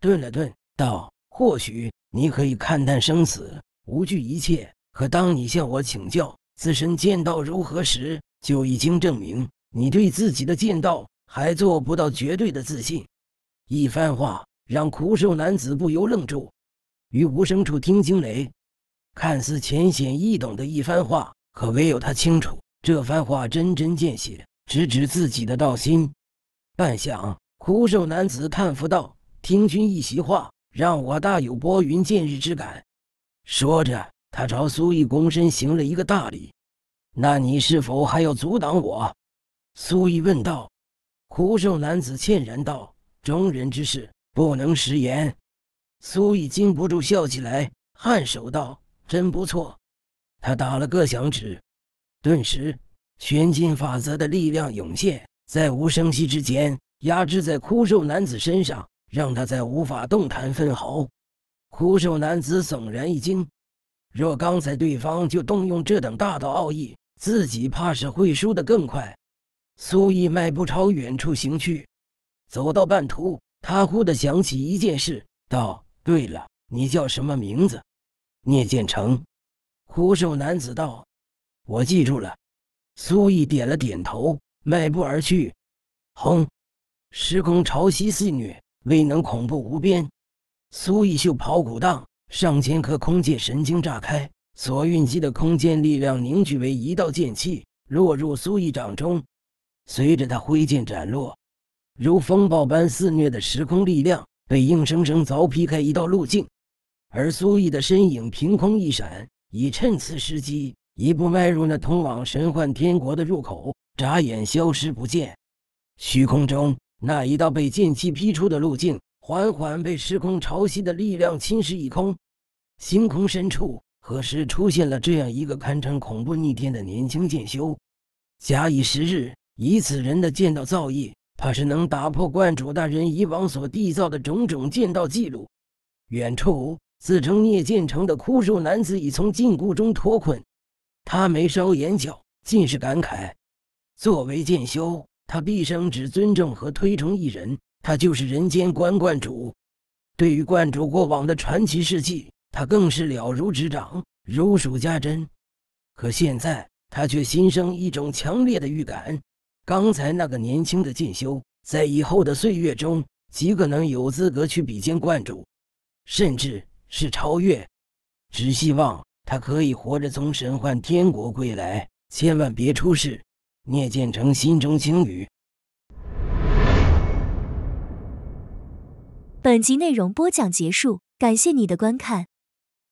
顿了顿，道：或许你可以看淡生死，无惧一切。可当你向我请教自身剑道如何时，就已经证明你对自己的剑道。还做不到绝对的自信，一番话让枯瘦男子不由愣住。于无声处听惊雷，看似浅显易懂的一番话，可唯有他清楚，这番话针针见血，直指自己的道心。半晌，枯瘦男子叹服道：“听君一席话，让我大有拨云见日之感。”说着，他朝苏毅躬身行了一个大礼。“那你是否还要阻挡我？”苏毅问道。枯瘦男子歉然道：“中人之事，不能食言。”苏毅禁不住笑起来，颔首道：“真不错。”他打了个响指，顿时玄金法则的力量涌现，在无声息之间压制在枯瘦男子身上，让他再无法动弹分毫。枯瘦男子悚然一惊，若刚才对方就动用这等大道奥义，自己怕是会输得更快。苏毅迈步朝远处行去，走到半途，他忽地想起一件事，道：“对了，你叫什么名字？”聂建成，枯瘦男子道：“我记住了。”苏毅点了点头，迈步而去。轰！时空潮汐肆虐，未能恐怖无边。苏毅袖袍鼓荡，上千颗空界神经炸开，所蕴积的空间力量凝聚为一道剑气，落入苏毅掌中。随着他挥剑斩落，如风暴般肆虐的时空力量被硬生生凿劈开一道路径，而苏毅的身影凭空一闪，已趁此时机一步迈入那通往神幻天国的入口，眨眼消失不见。虚空中那一道被剑气劈出的路径，缓缓被时空潮汐的力量侵蚀一空。星空深处，何时出现了这样一个堪称恐怖逆天的年轻剑修？假以时日。以此人的剑道造诣，怕是能打破观主大人以往所缔造的种种剑道记录。远处，自称聂建成的枯瘦男子已从禁锢中脱困。他眉梢眼角尽是感慨。作为剑修，他毕生只尊重和推崇一人，他就是人间观观主。对于观主过往的传奇事迹，他更是了如指掌，如数家珍。可现在，他却心生一种强烈的预感。刚才那个年轻的进修，在以后的岁月中，极可能有资格去比肩观主，甚至是超越？只希望他可以活着从神幻天国归来，千万别出事。聂建成心中轻语。本集内容播讲结束，感谢你的观看。